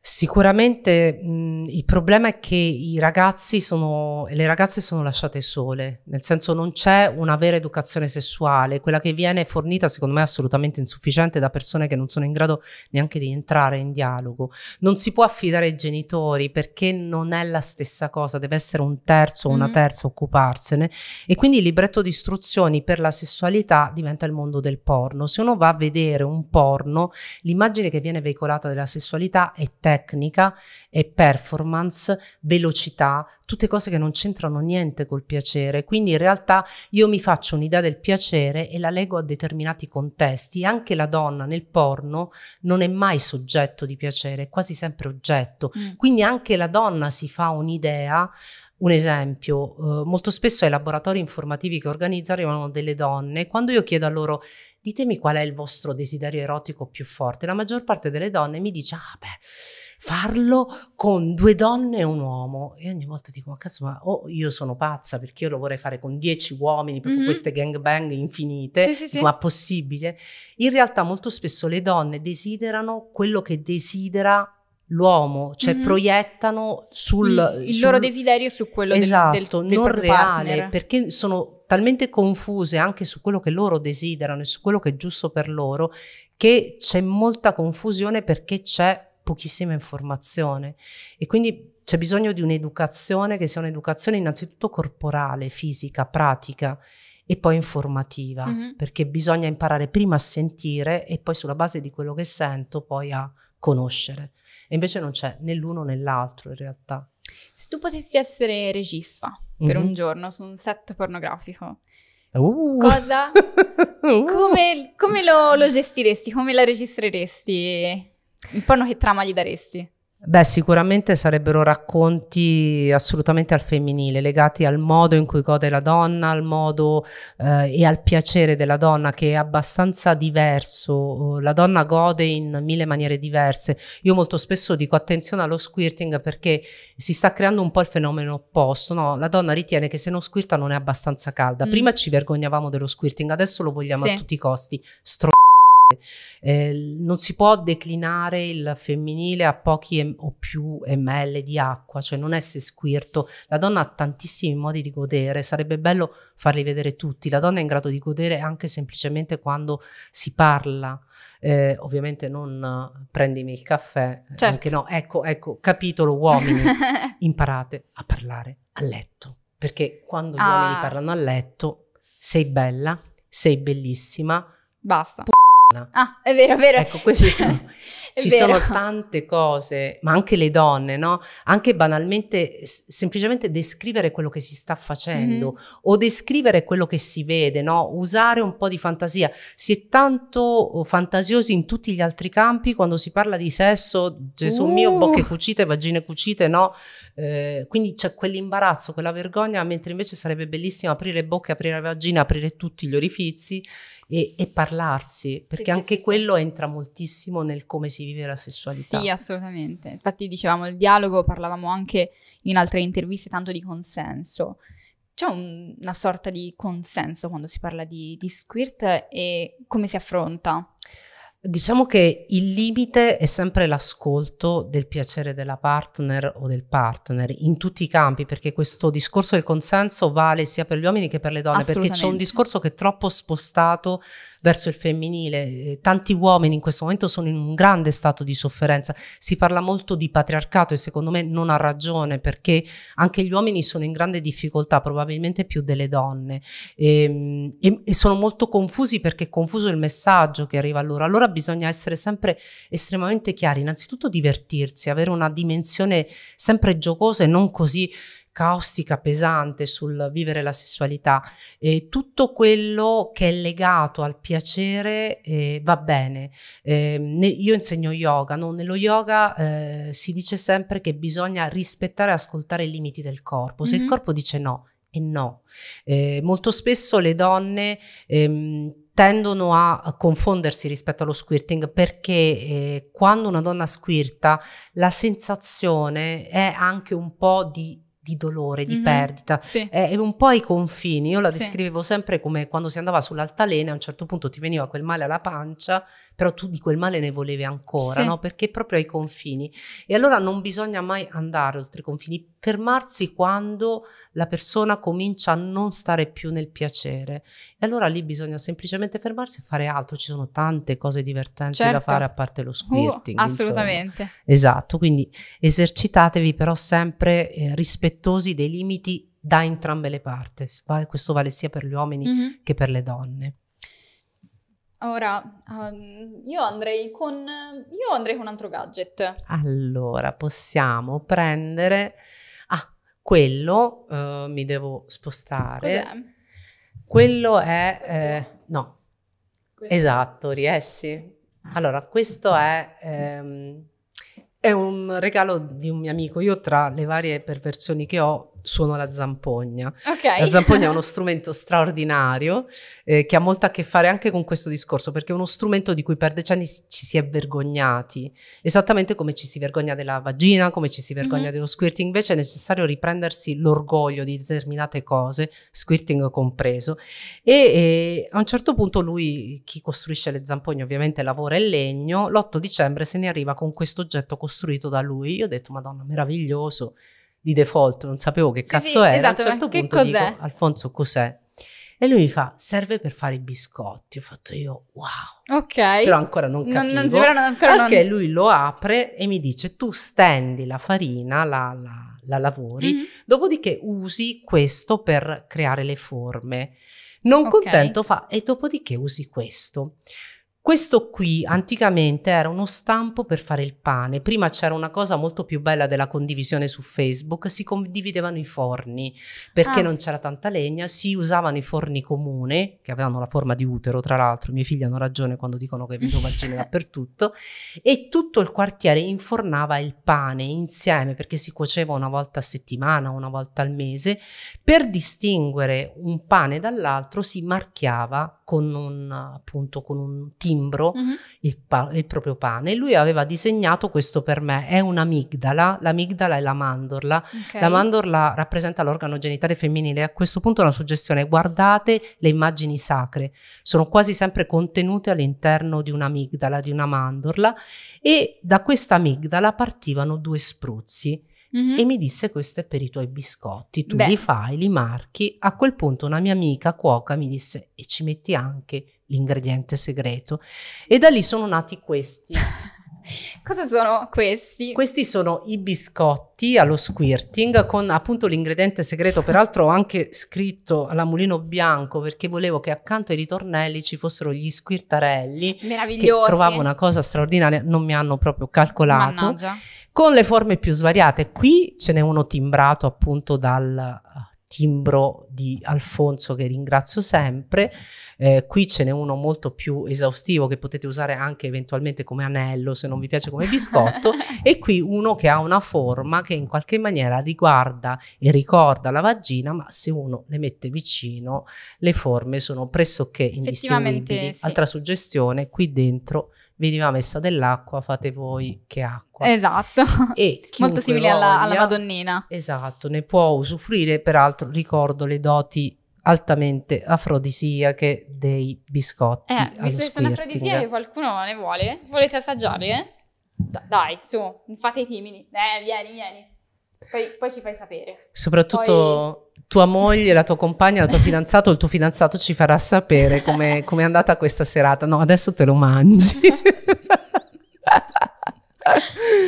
Sicuramente mh, il problema è che i ragazzi sono, le ragazze sono lasciate sole, nel senso non c'è una vera educazione sessuale, quella che viene fornita secondo me è assolutamente insufficiente da persone che non sono in grado neanche di entrare in dialogo. Non si può affidare ai genitori perché non è la stessa cosa, deve essere un terzo o una mm-hmm. terza a occuparsene e quindi il libretto di istruzioni per la sessualità diventa il mondo del porno. Se uno va a vedere un porno, l'immagine che viene veicolata della sessualità è terza tecnica e performance, velocità, tutte cose che non c'entrano niente col piacere. Quindi in realtà io mi faccio un'idea del piacere e la leggo a determinati contesti. Anche la donna nel porno non è mai soggetto di piacere, è quasi sempre oggetto. Mm. Quindi anche la donna si fa un'idea un esempio, eh, molto spesso ai laboratori informativi che organizzo arrivano delle donne, quando io chiedo a loro ditemi qual è il vostro desiderio erotico più forte, la maggior parte delle donne mi dice ah beh farlo con due donne e un uomo. E ogni volta dico, ma cazzo, ma oh, io sono pazza perché io lo vorrei fare con dieci uomini, proprio mm-hmm. queste gangbang infinite, sì, sì, sì. ma possibile? In realtà molto spesso le donne desiderano quello che desidera l'uomo, cioè mm-hmm. proiettano sul... Il, il sul... loro desiderio su quello esatto, del, del, del non reale, partner. perché sono talmente confuse anche su quello che loro desiderano e su quello che è giusto per loro, che c'è molta confusione perché c'è pochissima informazione e quindi c'è bisogno di un'educazione che sia un'educazione innanzitutto corporale, fisica, pratica e poi informativa, mm-hmm. perché bisogna imparare prima a sentire e poi sulla base di quello che sento poi a conoscere. E invece non c'è né l'uno né l'altro in realtà. Se tu potessi essere regista mm-hmm. per mhm. un giorno su un set pornografico, uh. cosa? uh. Come, come lo, lo gestiresti? Come la registreresti? Il porno che trama gli daresti? Beh, sicuramente sarebbero racconti assolutamente al femminile, legati al modo in cui gode la donna, al modo eh, e al piacere della donna che è abbastanza diverso. La donna gode in mille maniere diverse. Io molto spesso dico attenzione allo squirting perché si sta creando un po' il fenomeno opposto. No? La donna ritiene che se non squirta non è abbastanza calda. Mm. Prima ci vergognavamo dello squirting, adesso lo vogliamo sì. a tutti i costi. Stro- eh, non si può declinare il femminile a pochi o più ml di acqua, cioè non è se squirto. La donna ha tantissimi modi di godere, sarebbe bello farli vedere tutti. La donna è in grado di godere anche semplicemente quando si parla. Eh, ovviamente non prendimi il caffè, certo. anche no. Ecco, ecco, capitolo uomini, imparate a parlare a letto, perché quando gli ah. uomini parlano a letto sei bella, sei bellissima. Basta. Ah, è vero, è vero. Ecco, questi sono Ci sono tante cose, ma anche le donne, no? Anche banalmente, semplicemente descrivere quello che si sta facendo mm-hmm. o descrivere quello che si vede, no? Usare un po' di fantasia. Si è tanto oh, fantasiosi in tutti gli altri campi quando si parla di sesso, Gesù uh. mio, bocche cucite, vagine cucite, no? Eh, quindi c'è quell'imbarazzo, quella vergogna, mentre invece sarebbe bellissimo aprire bocche, aprire la vagina, aprire tutti gli orifizi e, e parlarsi, perché sì, anche sì, quello sì. entra moltissimo nel come si si vive la sessualità. Sì, assolutamente. Infatti dicevamo il dialogo, parlavamo anche in altre interviste tanto di consenso. C'è un, una sorta di consenso quando si parla di, di squirt e come si affronta? Diciamo che il limite è sempre l'ascolto del piacere della partner o del partner in tutti i campi, perché questo discorso del consenso vale sia per gli uomini che per le donne, perché c'è un discorso che è troppo spostato verso il femminile. Eh, tanti uomini in questo momento sono in un grande stato di sofferenza. Si parla molto di patriarcato e secondo me non ha ragione, perché anche gli uomini sono in grande difficoltà, probabilmente più delle donne, e, ehm, e, e sono molto confusi perché è confuso il messaggio che arriva a loro. Allora bisogna essere sempre estremamente chiari, innanzitutto divertirsi, avere una dimensione sempre giocosa e non così caustica, pesante sul vivere la sessualità e tutto quello che è legato al piacere eh, va bene. Eh, ne, io insegno yoga, no? nello yoga eh, si dice sempre che bisogna rispettare e ascoltare i limiti del corpo, se mm-hmm. il corpo dice no, è no. Eh, molto spesso le donne... Ehm, tendono a confondersi rispetto allo squirting perché eh, quando una donna squirta la sensazione è anche un po' di di dolore, di mm-hmm. perdita, sì. è un po' ai confini. Io la sì. descrivevo sempre come quando si andava sull'altalena, a un certo punto ti veniva quel male alla pancia però tu di quel male ne volevi ancora, sì. no? perché proprio ai confini. E allora non bisogna mai andare oltre i confini, fermarsi quando la persona comincia a non stare più nel piacere. E allora lì bisogna semplicemente fermarsi e fare altro, ci sono tante cose divertenti certo. da fare a parte lo uh, squirting. Uh, assolutamente. Insomma. Esatto, quindi esercitatevi però sempre eh, rispettosi dei limiti da entrambe le parti, questo vale sia per gli uomini mm-hmm. che per le donne. Ora, um, io, andrei con, io andrei con un altro gadget. Allora, possiamo prendere... Ah, quello uh, mi devo spostare. Cos'è? Quello è... Eh, no. Questo. Esatto, riesci. Ah. Allora, questo è... Ehm, è un regalo di un mio amico. Io tra le varie perversioni che ho, suono la zampogna. Okay. La zampogna è uno strumento straordinario eh, che ha molto a che fare anche con questo discorso, perché è uno strumento di cui per decenni ci si è vergognati, esattamente come ci si vergogna della vagina, come ci si vergogna mm-hmm. dello squirting, invece è necessario riprendersi l'orgoglio di determinate cose, squirting compreso, e, e a un certo punto lui, chi costruisce le zampogne ovviamente lavora in legno, l'8 dicembre se ne arriva con questo oggetto costruito da lui, io ho detto madonna meraviglioso, di default, non sapevo che sì, cazzo sì, era, esatto, a un esatto, certo punto cos'è? dico Alfonso cos'è? E lui mi fa, serve per fare i biscotti. Ho fatto io, wow. Ok. Però ancora non capisco. Non, non ancora Perché non... lui lo apre e mi dice, tu stendi la farina, la, la, la lavori, mm-hmm. dopodiché usi questo per creare le forme. Non okay. contento fa, e dopodiché usi questo. Questo qui anticamente era uno stampo per fare il pane. Prima c'era una cosa molto più bella della condivisione su Facebook, si condividevano i forni perché ah. non c'era tanta legna, si usavano i forni comuni che avevano la forma di utero, tra l'altro, i miei figli hanno ragione quando dicono che vedo vagine dappertutto e tutto il quartiere infornava il pane insieme perché si cuoceva una volta a settimana, una volta al mese, per distinguere un pane dall'altro si marchiava con un appunto con un team timbro mm-hmm. il, pa- il, proprio pane. lui aveva disegnato questo per me, è un'amigdala, l'amigdala è la mandorla, okay. la mandorla rappresenta l'organo genitale femminile. A questo punto una suggestione, guardate le immagini sacre, sono quasi sempre contenute all'interno di un'amigdala, di una mandorla e da questa amigdala partivano due spruzzi. Mm-hmm. e mi disse questo è per i tuoi biscotti, tu Beh. li fai, li marchi. A quel punto una mia amica cuoca mi disse e ci metti anche l'ingrediente segreto. E da lì sono nati questi. Cosa sono questi? Questi sono i biscotti allo squirting con appunto l'ingrediente segreto, peraltro ho anche scritto mulino bianco perché volevo che accanto ai ritornelli ci fossero gli squirtarelli. Meravigliosi. trovavo una cosa straordinaria, non mi hanno proprio calcolato. Mannaggia. Con le forme più svariate, qui ce n'è uno timbrato appunto dal timbro di Alfonso che ringrazio sempre. Eh, qui ce n'è uno molto più esaustivo che potete usare anche eventualmente come anello se non vi piace come biscotto e qui uno che ha una forma che in qualche maniera riguarda e ricorda la vagina ma se uno le mette vicino le forme sono pressoché indistinguibili. Sì. Altra suggestione, qui dentro veniva messa dell'acqua, fate voi che acqua. Esatto, molto simile alla, alla Madonnina. Esatto, ne può usufruire, peraltro ricordo le doti altamente afrodisiache dei biscotti. Eh, visto che sono afrodisiache, qualcuno ne vuole? Volete assaggiare? Eh? dai, su, fate i timidi. Eh, vieni, vieni. Poi, poi ci fai sapere. Soprattutto poi... tua moglie, la tua compagna, la tua fidanzata o il tuo fidanzato ci farà sapere come è andata questa serata. No, adesso te lo mangi.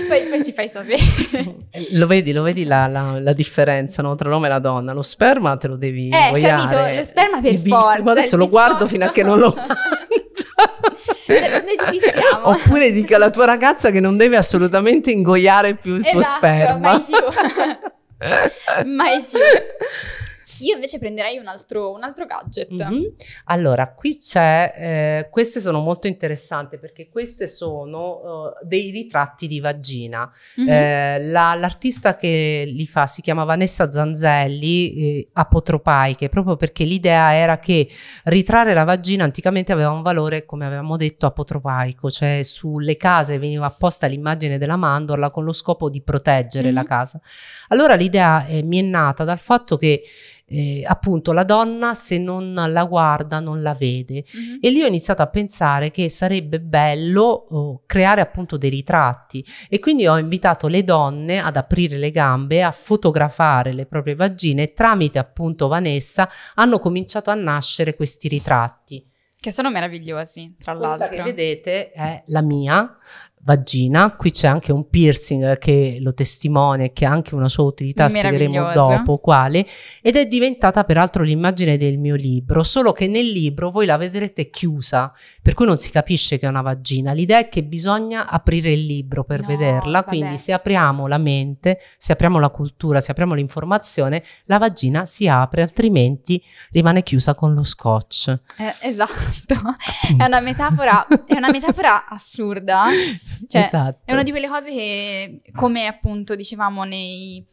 Poi, poi, ci fai sapere. Lo vedi, lo vedi la, la, la differenza no? tra l'uomo e la donna. Lo sperma te lo devi eh, vogliare. capito, lo sperma per il forza. Ma adesso lo guardo fino a che non lo mangio. Oppure dica alla tua ragazza che non deve assolutamente ingoiare più il esatto, tuo sperma. Mai più. mai più. Io invece prenderei un altro, un altro gadget. Mm-hmm. Allora, qui c'è, eh, queste sono molto interessanti perché queste sono uh, dei ritratti di vagina. Mm-hmm. Eh, la, l'artista che li fa si chiama Vanessa Zanzelli, eh, apotropaiche, proprio perché l'idea era che ritrarre la vagina anticamente aveva un valore, come avevamo detto, apotropaico, cioè sulle case veniva apposta l'immagine della mandorla con lo scopo di proteggere mm-hmm. la mhm. casa. Allora l'idea eh, mi è nata dal fatto che eh, appunto la donna se non la guarda non la vede mm-hmm. e lì ho iniziato a pensare che sarebbe bello oh, creare appunto dei ritratti e quindi ho invitato le donne ad aprire le gambe a fotografare le proprie vagine e tramite appunto Vanessa hanno cominciato a nascere questi ritratti che sono meravigliosi, tra Questa l'altro. Questa che vedete è la mia, vagina. Qui c'è anche un piercing che lo testimonia, e che ha anche una sua utilità, spiegheremo dopo quale. Ed è diventata peraltro l'immagine del mio libro, solo che nel libro voi la vedrete chiusa, per cui non si capisce che è una vagina. L'idea è che bisogna aprire il libro per no, vederla, vabbè. quindi se apriamo la mente, se apriamo la cultura, se apriamo l'informazione, la vagina si apre, altrimenti rimane chiusa con lo scotch. Eh, esatto, è una metafora, è una metafora assurda Cioè, esatto. È una di quelle cose che, come appunto dicevamo nei,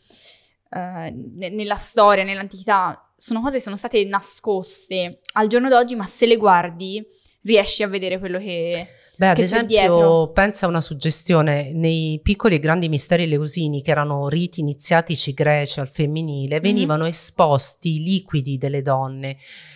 uh, nella storia, nell'antichità, sono cose che sono state nascoste al giorno d'oggi, ma se le guardi riesci a vedere quello che... Beh, ad esempio, pensa a una suggestione, nei piccoli e grandi misteri leusini, che erano riti iniziatici greci al femminile, mhm. venivano mm-hmm. esposti i liquidi delle donne,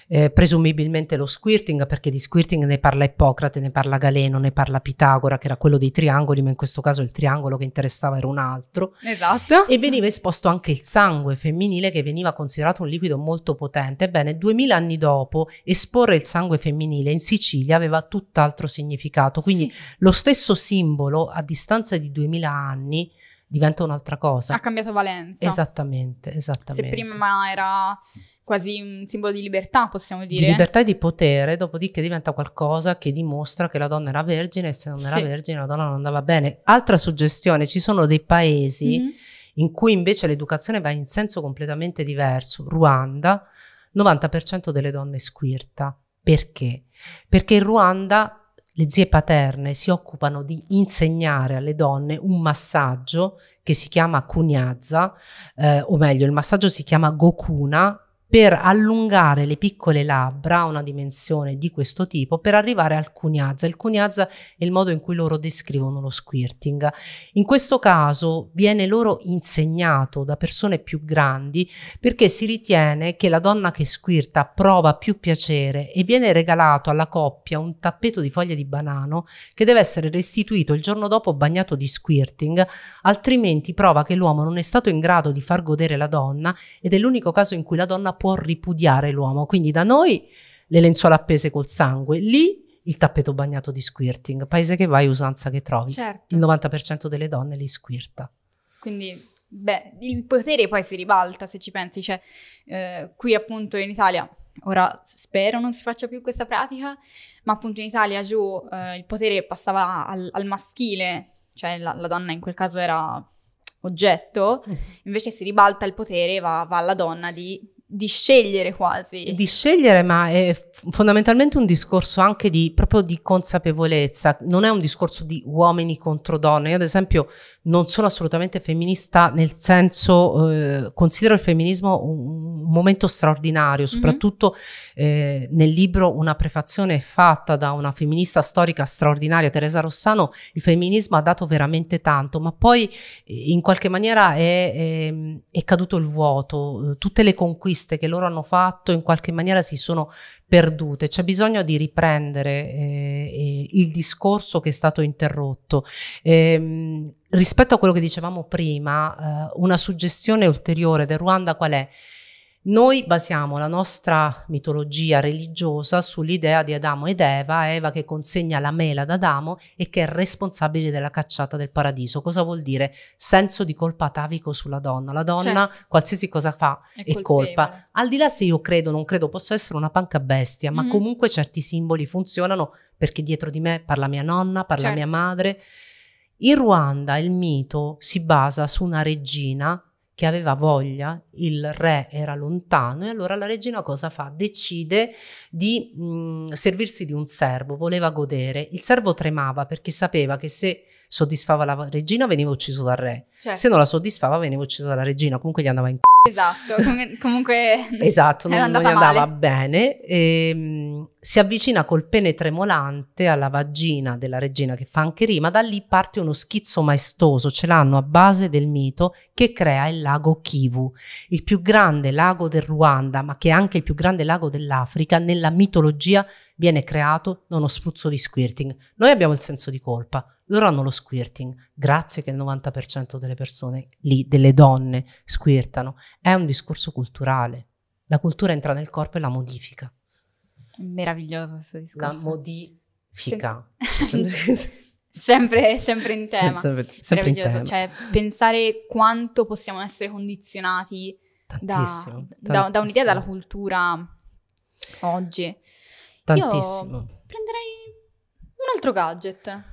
eh, presumibilmente lo squirting, perché di squirting ne parla Ippocrate, ne parla Galeno, ne parla Pitagora, che era quello dei triangoli, ma in questo caso il triangolo che interessava era un altro. Esatto. E veniva esposto anche il sangue femminile, che veniva considerato un liquido molto potente. Ebbene, duemila anni dopo, esporre il sangue femminile in Sicilia aveva tutt'altro significato cambiato. Quindi sì. lo stesso simbolo a distanza di 2000 anni diventa un'altra cosa. Ha cambiato valenza. Esattamente, esattamente. Se prima era quasi un simbolo di libertà, possiamo dire. Di libertà e di potere, dopodiché diventa qualcosa che dimostra che la donna era vergine e se non era sì. vergine la donna non andava bene. Altra suggestione, ci sono dei paesi mm-hmm. in cui invece l'educazione va in senso completamente diverso. Ruanda, 90% delle donne squirta. Perché? Perché in Ruanda le zie paterne si occupano di insegnare alle donne un massaggio che si chiama cunyazza, eh, o meglio, il massaggio si chiama gokuna per allungare le piccole labbra a una dimensione di questo tipo per arrivare al cugnazza. Il cugnazza è il modo in cui loro descrivono lo squirting. In questo caso viene loro insegnato da persone più grandi perché si ritiene che la donna che squirta prova più piacere e viene regalato alla coppia un tappeto di foglie di banano che deve essere restituito il giorno dopo bagnato di squirting, altrimenti prova che l'uomo non è stato in grado di far godere la donna ed è l'unico caso in cui la donna può ripudiare l'uomo. Quindi da noi le lenzuola appese col sangue, lì il tappeto bagnato di squirting, paese che vai usanza che trovi. Certo. Il 90% delle donne li squirta. Quindi beh, il potere poi si ribalta se ci pensi, cioè eh, qui appunto in Italia Ora spero non si faccia più questa pratica, ma appunto in Italia giù eh, il potere passava al, al maschile, cioè la, la, donna in quel caso era oggetto, mm. invece si ribalta il potere va, va alla donna di di scegliere quasi. Di scegliere, ma è fondamentalmente un discorso anche di, proprio di consapevolezza, non è un discorso di uomini contro donne. Io ad esempio non sono assolutamente femminista nel senso, eh, considero il femminismo un, un momento straordinario, mhm. soprattutto mm-hmm. eh, nel libro una prefazione fatta da una femminista storica straordinaria, Teresa Rossano, il femminismo ha dato veramente tanto, ma poi eh, in qualche maniera è, è, è caduto il vuoto, tutte le conquiste interviste che loro hanno fatto in qualche maniera si sono perdute. C'è bisogno di riprendere eh, il discorso che è stato interrotto. Eh, rispetto a quello che dicevamo prima, eh, una suggestione ulteriore del Ruanda qual è? Noi basiamo la nostra mitologia religiosa sull'idea di Adamo ed Eva, Eva che consegna la mela ad Adamo e che è responsabile della cacciata del paradiso. Cosa vuol dire? Senso di colpa atavico sulla donna. La donna, cioè, qualsiasi cosa fa, è, è colpa. Al di là se io credo o non credo, posso essere una panca bestia, ma mm. comunque certi simboli funzionano perché dietro di me parla mia nonna, parla certo. mia madre. In Ruanda il mito si basa su una regina che aveva voglia, il re era lontano e allora la regina cosa fa? Decide di mh, servirsi di un servo, voleva godere. Il servo tremava perché sapeva che se soddisfava la regina veniva ucciso dal re, certo. se non la soddisfava veniva ucciso dalla regina, comunque gli andava in c***o. Esatto, com- comunque Esatto, non, non gli andava male. bene. E, ehm, si avvicina col pene tremolante alla vagina della regina che fa anche rima, da lì parte uno schizzo maestoso, ce l'hanno a base del mito che crea il lago Kivu, il più grande lago del Ruanda, ma che è anche il più grande lago dell'Africa nella mitologia viene creato da uno spruzzo di squirting. Noi abbiamo il senso di colpa, loro hanno lo squirting. Grazie che il 90% delle persone lì, delle donne, squirtano. È un discorso culturale. La cultura entra nel corpo e la modifica. Meraviglioso questo discorso. La modifica. Sì. Sempre, sempre, in tema. Sempre, sempre in tema. Cioè, pensare quanto possiamo essere condizionati tantissimo, da, da, da un'idea dalla cultura oggi. Tantissimo. Io prenderei un altro gadget.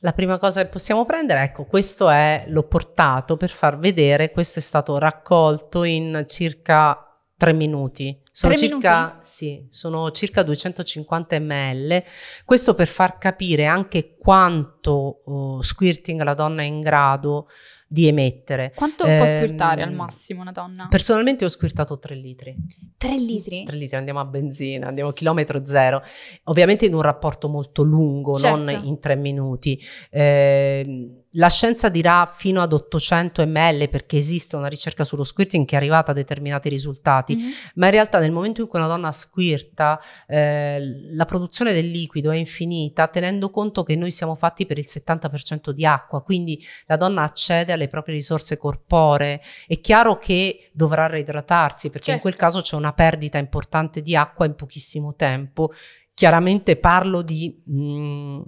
La prima cosa che possiamo prendere, ecco, questo è, l'ho portato per far vedere, questo è stato raccolto in circa Tre minuti. Sono, Tre circa, minuti? Sì, sono circa 250 ml. Questo per far capire anche quanto uh, squirting la donna è in grado di emettere. Quanto eh, può ehm, squirtare al massimo una donna? Personalmente ho squirtato 3 litri. 3 litri? 3 litri, andiamo a benzina, andiamo a chilometro zero. Ovviamente in un rapporto molto lungo, certo. non in tre minuti. Eh, la scienza dirà fino ad 800 ml perché esiste una ricerca sullo squirting che è arrivata a determinati risultati, mm-hmm. ma in realtà nel momento in cui una donna squirta eh, la produzione del liquido è infinita tenendo conto che noi siamo fatti per il 70% di acqua, quindi la donna accede alle proprie risorse corporee, è chiaro che dovrà reidratarsi perché certo. in quel certo. caso c'è una perdita importante di acqua in pochissimo tempo chiaramente parlo di mh, mm,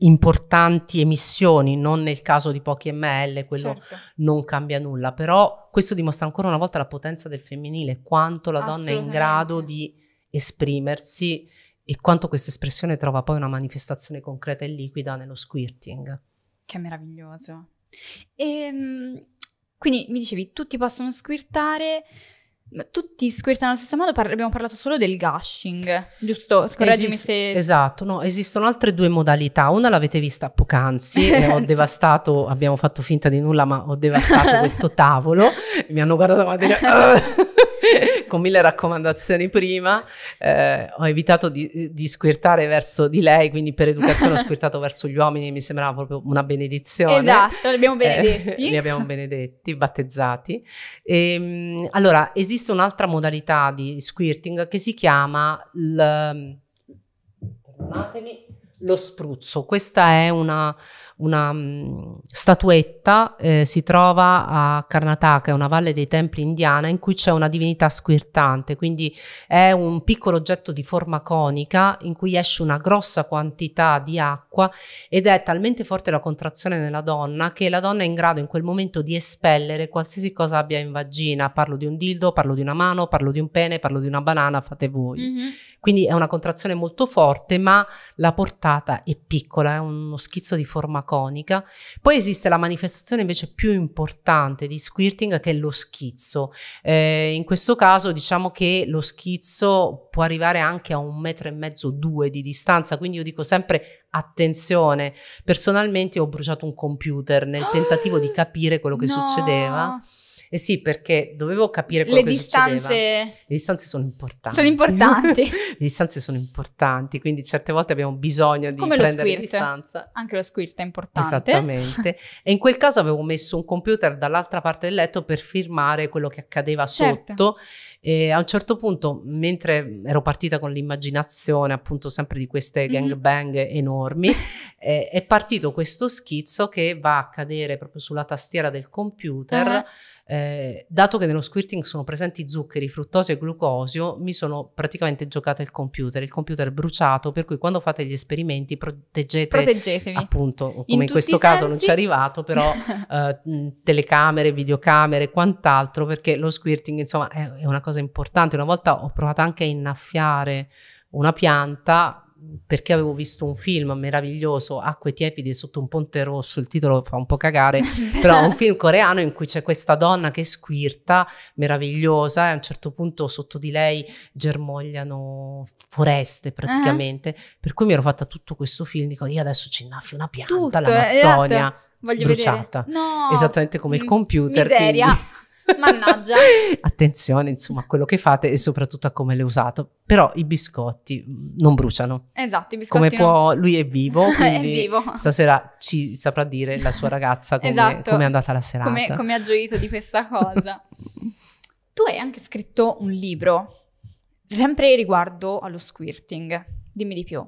importanti emissioni, non nel caso di pochi ml, quello certo. non cambia nulla, però questo dimostra ancora una volta la potenza del femminile, quanto la donna è in grado di esprimersi e quanto questa espressione trova poi una manifestazione concreta e liquida nello squirting. Che meraviglioso. E, ehm, quindi mi dicevi, tutti possono squirtare, tutti squirtano allo stesso modo, par- abbiamo parlato solo del gushing, giusto? Correggimi Esist- se... Esatto, no, esistono altre due modalità, una l'avete vista poc'anzi, eh, ho devastato, abbiamo fatto finta di nulla, ma ho devastato questo tavolo, mi hanno guardato ma dire con mille raccomandazioni prima, eh, ho evitato di, di, squirtare verso di lei, quindi per educazione ho squirtato verso gli uomini, mi sembrava proprio una benedizione. Esatto, li abbiamo eh, benedetti. Eh, li abbiamo benedetti, battezzati. E, ehm, allora, esiste un'altra modalità di squirting che si chiama... L... lo spruzzo. Questa è una una um, statuetta, eh, si trova a Karnataka, una valle dei templi indiana in cui c'è una divinità squirtante, quindi è un piccolo oggetto di forma conica in cui esce una grossa quantità di acqua ed è talmente forte la contrazione nella donna che la donna è in grado in quel momento di espellere qualsiasi cosa abbia in vagina, parlo di un dildo, parlo di una mano, parlo di un pene, parlo di una banana, fate voi. Mm -hmm. Quindi è una contrazione molto forte, ma la portata è piccola, è uno schizzo di forma conica malinconica. Poi esiste la manifestazione invece più importante di squirting che è lo schizzo. Eh, in questo caso diciamo che lo schizzo può arrivare anche a un metro e mezzo, due di distanza, quindi io dico sempre attenzione. Personalmente ho bruciato un computer nel tentativo di capire quello che no. succedeva. Eh sì, perché dovevo capire quello Le che distanze... succedeva. Le distanze sono importanti. Sono importanti. le distanze sono importanti, quindi certe volte abbiamo bisogno di Come prendere distanza. Anche lo squirt è importante. Esattamente. e in quel caso avevo messo un computer dall'altra parte del letto per firmare quello che accadeva certo. sotto e a un certo punto, mentre ero partita con l'immaginazione appunto sempre di queste mhm. gangbang mm-hmm. enormi, eh, è partito questo schizzo che va a cadere proprio sulla tastiera del computer. Uh-huh eh, dato che nello squirting sono presenti zuccheri, fruttosio e glucosio, mi sono praticamente giocata il computer. Il computer è bruciato, per cui quando fate gli esperimenti proteggete proteggetevi. Appunto, come in, in questo caso sensi. non ci è arrivato, però eh, telecamere, videocamere, e quant'altro, perché lo squirting, insomma, è, è una cosa importante. Una volta ho provato anche a innaffiare una pianta perché avevo visto un film meraviglioso, Acque tiepide sotto un ponte rosso, il titolo fa un po' cagare, però è un film coreano in cui c'è questa donna che squirta, meravigliosa, e a un certo punto sotto di lei germogliano foreste eh? praticamente, uh-huh. per cui mi ero fatta tutto questo film, dico io adesso ci innaffio una pianta, tutto, eh, l'Amazzonia. Esatto. Voglio bruciata, vedere. No, esattamente come il computer. Miseria. Quindi. Mannaggia. Attenzione, insomma, a quello che fate e soprattutto a come le usate. Però i biscotti mm, non bruciano. Esatto, i biscotti. Come non... può, lui è vivo, è vivo. Stasera ci saprà dire la sua ragazza come, esatto. come è andata la serata. Come, come ha gioito di questa cosa. tu hai anche scritto un libro, sempre riguardo allo squirting. Dimmi di più.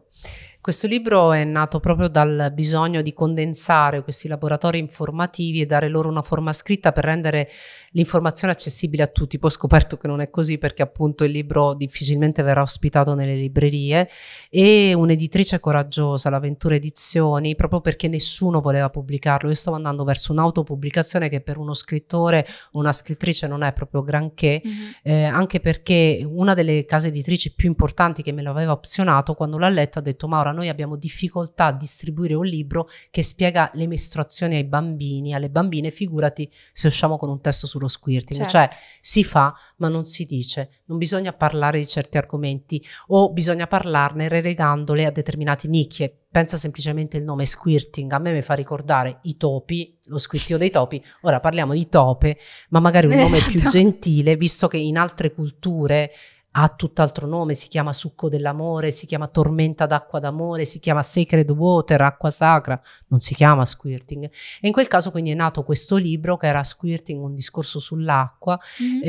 Questo libro è nato proprio dal bisogno di condensare questi laboratori informativi e dare loro una forma scritta per rendere l'informazione accessibile a tutti. Poi ho scoperto che non è così perché appunto il libro difficilmente verrà ospitato nelle librerie e un'editrice coraggiosa, l'Aventura Edizioni, proprio perché nessuno voleva pubblicarlo. Io stavo andando verso un'autopubblicazione che per uno scrittore o una scrittrice non è proprio granché, mm-hmm. eh, anche perché una delle case editrici più importanti che me l'aveva opzionato quando l'ha letto ha detto ma Maura noi abbiamo difficoltà a distribuire un libro che spiega le mestruazioni ai bambini, alle bambine, figurati se usciamo con un testo sullo squirting, certo. cioè si fa ma non si dice, non bisogna parlare di certi argomenti o bisogna parlarne relegandole a determinate nicchie, pensa semplicemente il nome squirting, a me mi fa ricordare i topi, lo squirtio dei topi, ora parliamo di tope, ma magari un esatto. nome più gentile, visto che in altre culture ha tutt'altro nome, si chiama succo dell'amore, si chiama tormenta d'acqua d'amore, si chiama sacred water, acqua sacra, non si chiama squirting. E in quel caso quindi è nato questo libro che era Squirting, un discorso sull'acqua, mm-hmm.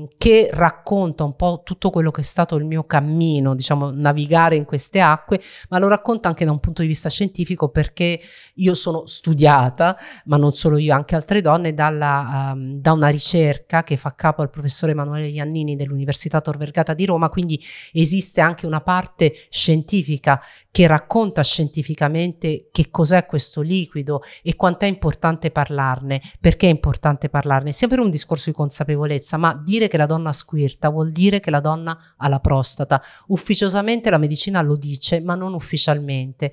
ehm, che racconta un po' tutto quello che è stato il mio cammino, diciamo navigare in queste acque, ma lo racconta anche da un punto di vista scientifico perché io sono studiata, ma non solo io, anche altre donne, dalla, um, da una ricerca che fa capo al professore Emanuele Iannini dell'Università Tor Tor Vergata di Roma, quindi esiste anche una parte scientifica che racconta scientificamente che cos'è questo liquido e quanto è importante parlarne, perché è importante parlarne, sia per un discorso di consapevolezza, ma dire che la donna squirta vuol dire che la donna ha la prostata. Ufficiosamente la medicina lo dice, ma non ufficialmente.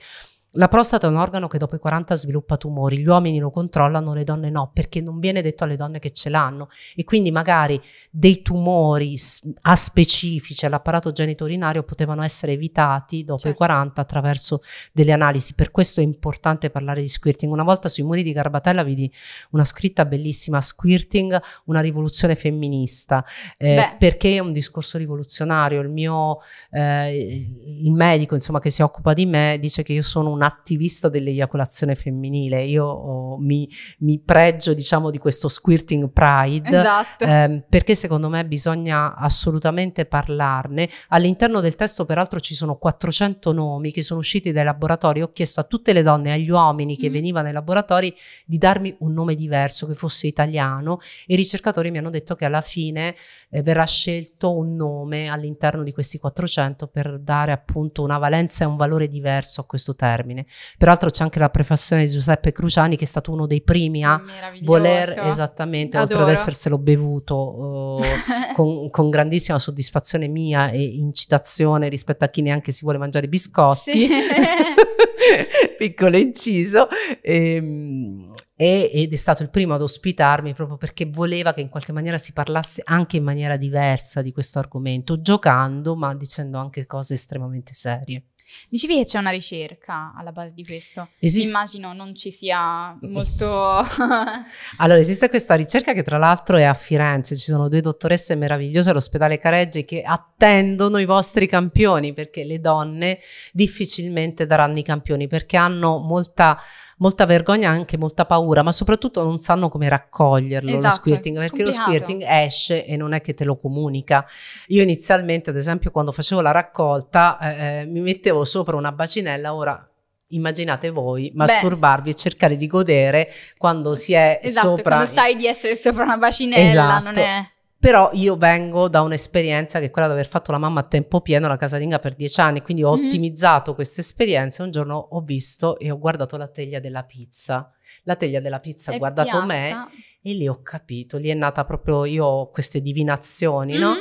La prostata è un organo che dopo i 40 sviluppa tumori, gli uomini lo controllano, le donne no, perché non viene detto alle donne che ce l'hanno e quindi magari dei tumori aspecifici all'apparato genitorinario potevano essere evitati dopo certo. i 40 attraverso delle analisi. Per questo è importante parlare di squirting. Una volta sui muri di Garbatella vidi una scritta bellissima, squirting, una rivoluzione femminista, eh, perché è un discorso rivoluzionario. Il mio eh, il medico insomma, che si occupa di me dice che io sono un un'attivista dell'eiaculazione femminile. Io oh, mi, mi, pregio, diciamo, di questo squirting pride esatto. ehm, perché secondo me bisogna assolutamente parlarne. All'interno del testo, peraltro, ci sono 400 nomi che sono usciti dai laboratori. Ho chiesto a tutte le donne e agli uomini che mm. venivano ai laboratori di darmi un nome diverso, che fosse italiano, e i ricercatori mi hanno detto che alla fine eh, verrà scelto un nome all'interno di questi 400 per dare appunto una valenza e un valore diverso a questo termine termine. Peraltro c'è anche la prefazione di Giuseppe Cruciani che è stato uno dei primi a voler, esattamente, Adoro. oltre ad esserselo bevuto uh, con, con, grandissima soddisfazione mia e incitazione rispetto a chi neanche si vuole mangiare i biscotti. Sì. piccolo inciso, ehm, e, ed è stato il primo ad ospitarmi proprio perché voleva che in qualche maniera si parlasse anche in maniera diversa di questo argomento, giocando ma dicendo anche cose estremamente serie. Dicevi che c'è una ricerca alla base di questo. Esiste... Immagino non ci sia mm. molto... allora, esiste questa ricerca che tra l'altro è a Firenze, ci sono due dottoresse meravigliose all'ospedale Careggi che attendono i vostri campioni perché le donne difficilmente daranno i campioni perché hanno molta molta vergogna, anche molta paura, ma soprattutto non sanno come raccoglierlo esatto, lo squirting, perché complicato. lo squirting esce e non è che te lo comunica. Io inizialmente, ad esempio, quando facevo la raccolta, eh, eh mi mettevo avevo sopra una bacinella, ora immaginate voi masturbarvi Beh. e cercare di godere quando si è esatto, sopra... quando sai di essere sopra una bacinella, esatto. non è... Però io vengo da un'esperienza che è quella di aver fatto la mamma a tempo pieno alla casalinga per dieci anni, quindi ho mm ottimizzato questa esperienza. Un giorno ho visto e ho guardato la teglia della pizza. La teglia della pizza ha guardato piatta. me e lì ho capito, lì è nata proprio io queste divinazioni, mm-hmm. no? Mhm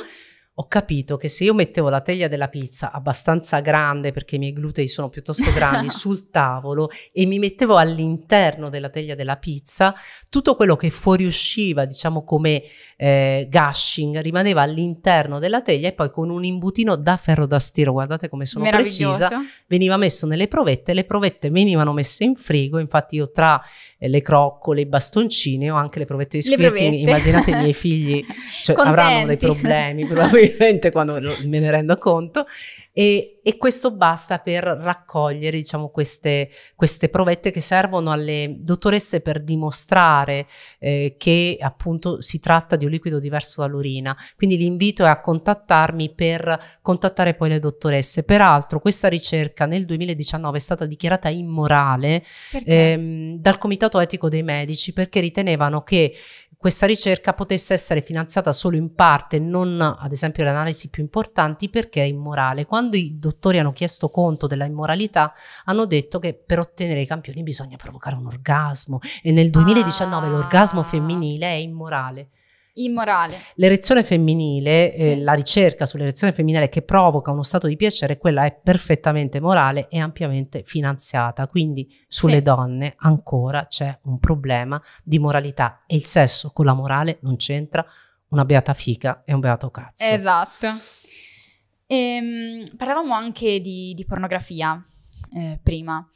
ho capito che se io mettevo la teglia della pizza abbastanza grande, perché i miei glutei sono piuttosto grandi, sul tavolo e mi mettevo all'interno della teglia della pizza, tutto quello che fuoriusciva, diciamo come eh, gushing, rimaneva all'interno della teglia e poi con un imbutino da ferro da stiro, guardate come sono precisa, veniva messo nelle provette, le provette venivano messe in frigo, infatti io tra eh, le croccole, i bastoncini ho anche le provette di squirting, immaginate i miei figli cioè, avranno dei problemi probabilmente probabilmente quando me ne rendo conto, e, e questo basta per raccogliere diciamo, queste, queste, provette che servono alle dottoresse per dimostrare eh, che appunto si tratta di un liquido diverso dall'urina. Quindi l'invito è a contattarmi per contattare poi le dottoresse. Peraltro questa ricerca nel 2019 è stata dichiarata immorale ehm, dal Comitato Etico dei Medici perché ritenevano che questa ricerca potesse essere finanziata solo in parte, non ad esempio le analisi più importanti, perché è immorale. Quando i dottori hanno chiesto conto della immoralità, hanno detto che per ottenere i campioni bisogna provocare un orgasmo e nel 2019 ah. l'orgasmo femminile è immorale. Immorale. L'erezione femminile, eh, sì. eh, la ricerca sull'erezione femminile che provoca uno stato di piacere, quella è perfettamente morale e ampiamente finanziata. Quindi sulle sì. donne ancora c'è un problema di moralità e il sesso con la morale non c'entra una beata fica e un beato cazzo. Esatto. Ehm, parlavamo anche di, di pornografia eh, prima.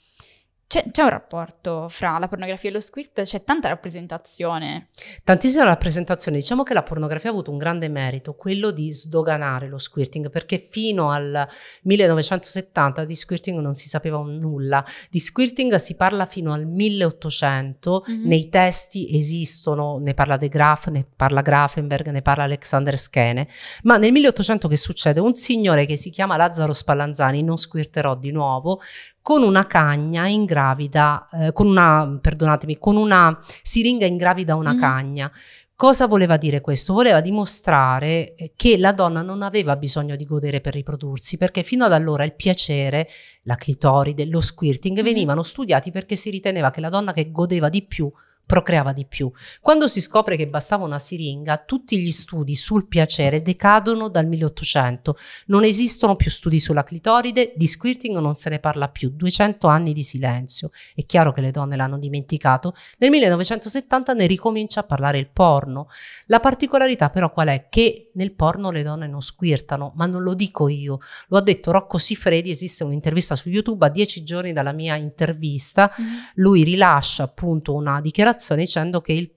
C'è, c'è, un rapporto fra la pornografia e lo squirt, c'è tanta rappresentazione. Tantissima rappresentazione, diciamo che la pornografia ha avuto un grande merito, quello di sdoganare lo squirting, perché fino al 1970 di squirting non si sapeva nulla, di squirting si parla fino al 1800, mm-hmm. nei testi esistono, ne parla De Graaf, ne parla Grafenberg, ne parla Alexander Skene, ma nel 1800 che succede? Un signore che si chiama Lazzaro Spallanzani, non squirterò di nuovo, con una cagna ingravida, eh, con una, perdonatemi, con una siringa ingravida una mm. cagna. Cosa voleva dire questo? Voleva dimostrare eh, che la donna non aveva bisogno di godere per riprodursi, perché fino ad allora il piacere, la clitoride, lo squirting mm-hmm. venivano studiati perché si riteneva che la donna che godeva di più procreava di più. Quando si scopre che bastava una siringa, tutti gli studi sul piacere decadono dal 1800. Non esistono più studi sulla clitoride, di squirting non se ne parla più, 200 anni di silenzio. È chiaro che le donne l'hanno dimenticato. Nel 1970 ne ricomincia a parlare il porno. La particolarità però qual è? Che nel porno le donne non squirtano, ma non lo dico io. Lo ha detto Rocco Sifredi, esiste un'intervista su YouTube a dieci giorni dalla mia intervista. Mm-hmm. Lui rilascia appunto una dichiarazione dichiarazione dicendo che il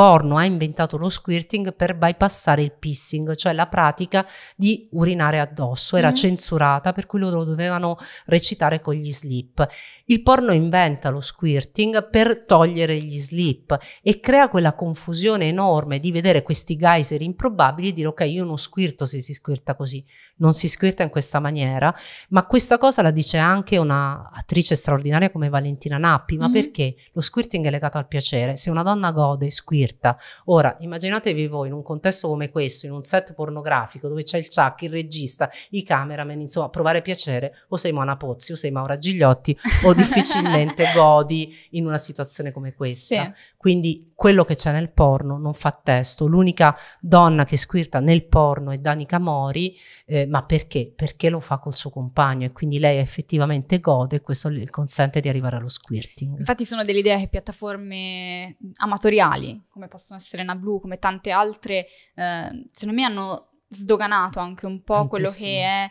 porno ha inventato lo squirting per bypassare il pissing, cioè la pratica di urinare addosso, era mm. censurata per cui loro dovevano recitare con gli slip. Il porno inventa lo squirting per togliere gli slip e crea quella confusione enorme di vedere questi geyser improbabili e dire ok io non squirto se si squirta così, non si squirta in questa maniera, ma questa cosa la dice anche un'attrice straordinaria come Valentina Nappi, ma mm. perché lo squirting è legato al piacere, se una donna gode, squirta, scelta. Ora, immaginatevi voi in un contesto come questo, in un set pornografico dove c'è il chuck, il regista, i cameraman, insomma, provare piacere o sei Mona Pozzi o sei Maura Gigliotti o difficilmente godi in una situazione come questa. Sì. Quindi quello che c'è nel porno non fa testo. L'unica donna che squirta nel porno è Danica Mori, eh, ma perché? Perché lo fa col suo compagno e quindi lei effettivamente gode e questo le consente di arrivare allo squirting. Infatti sono delle idee che piattaforme amatoriali, come possono essere Nablu, come tante altre, eh, secondo me hanno sdoganato anche un po' Tantissimo. quello che è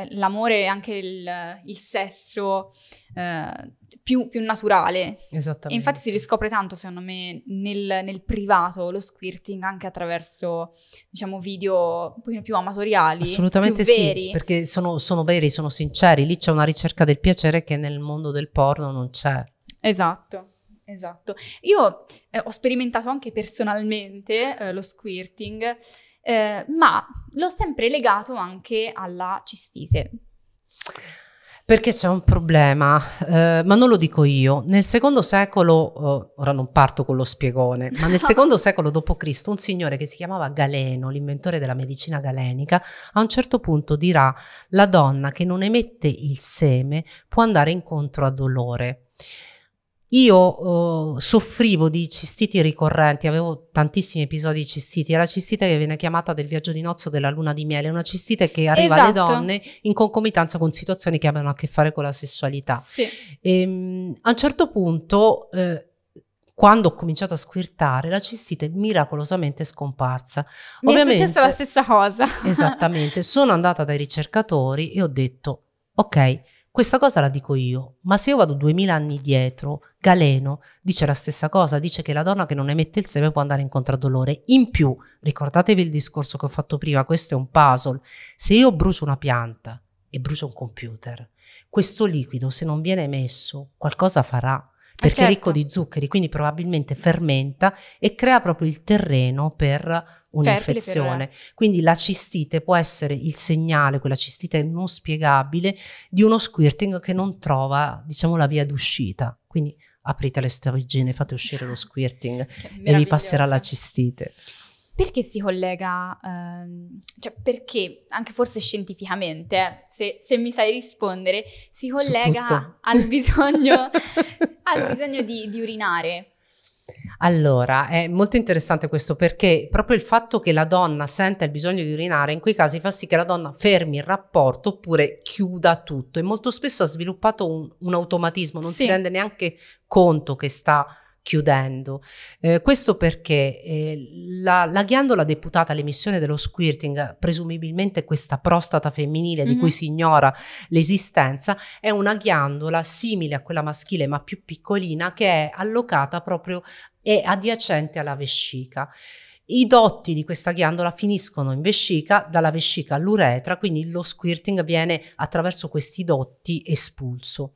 eh, l'amore e anche il, il sesso eh, più, più naturale. Esattamente. E infatti si riscopre tanto, secondo me, nel, nel privato lo squirting anche attraverso, diciamo, video un pochino più amatoriali. Assolutamente più sì, perché sono, sono veri, sono sinceri. Lì c'è una ricerca del piacere che nel mondo del porno non c'è. Esatto. Esatto. Io eh, ho sperimentato anche personalmente eh, lo squirting, eh, ma l'ho sempre legato anche alla cistite. Perché c'è un problema, eh, ma non lo dico io. Nel secondo secolo, oh, ora non parto con lo spiegone, ma nel secondo secolo d.C. un signore che si chiamava Galeno, l'inventore della medicina galenica, a un certo punto dirà la donna che non emette il seme può andare incontro a dolore. Io eh, soffrivo di cistiti ricorrenti, avevo tantissimi episodi di cistiti, è la cistite che viene chiamata del viaggio di nozzo della luna di miele, è una cistite che arriva esatto. alle donne in concomitanza con situazioni che abbiano a che fare con la sessualità. Sì. E, ehm, a un certo punto, eh, quando ho cominciato a squirtare, la cistite miracolosamente è scomparsa. Mi Ovviamente, è successa la stessa cosa. esattamente, sono andata dai ricercatori e ho detto, ok, questa cosa la dico io, ma se io vado duemila anni dietro, Galeno dice la stessa cosa, dice che la donna che non emette il seme può andare incontro a dolore. In più, ricordatevi il discorso che ho fatto prima, questo è un puzzle. Se io brucio una pianta e brucio un computer, questo liquido se non viene emesso qualcosa farà eh, perché certo. è ricco certo. di zuccheri, quindi probabilmente fermenta e crea proprio il terreno per un'infezione. Quindi la cistite può essere il segnale, quella cistite non spiegabile, di uno squirting che non trova, diciamo, la via d'uscita. Quindi aprite le stavigine, fate uscire lo squirting e vi passerà la cistite. Perché si collega, ehm, cioè perché, anche forse scientificamente, eh, se, se, mi sai rispondere, si collega al bisogno, al bisogno di, di urinare, allora, è molto interessante questo perché proprio il fatto che la donna senta il bisogno di urinare in quei casi fa sì che la donna fermi il rapporto oppure chiuda tutto e molto spesso ha sviluppato un, un automatismo, non sì. si rende neanche conto che sta chiudendo. Eh, questo perché eh, la, la, ghiandola deputata all'emissione dello squirting, presumibilmente questa prostata femminile mm-hmm. di cui mm-hmm. si ignora l'esistenza, è una ghiandola simile a quella maschile ma più piccolina che è allocata proprio e adiacente alla vescica. I dotti di questa ghiandola finiscono in vescica, dalla vescica all'uretra, quindi lo squirting viene attraverso questi dotti espulso.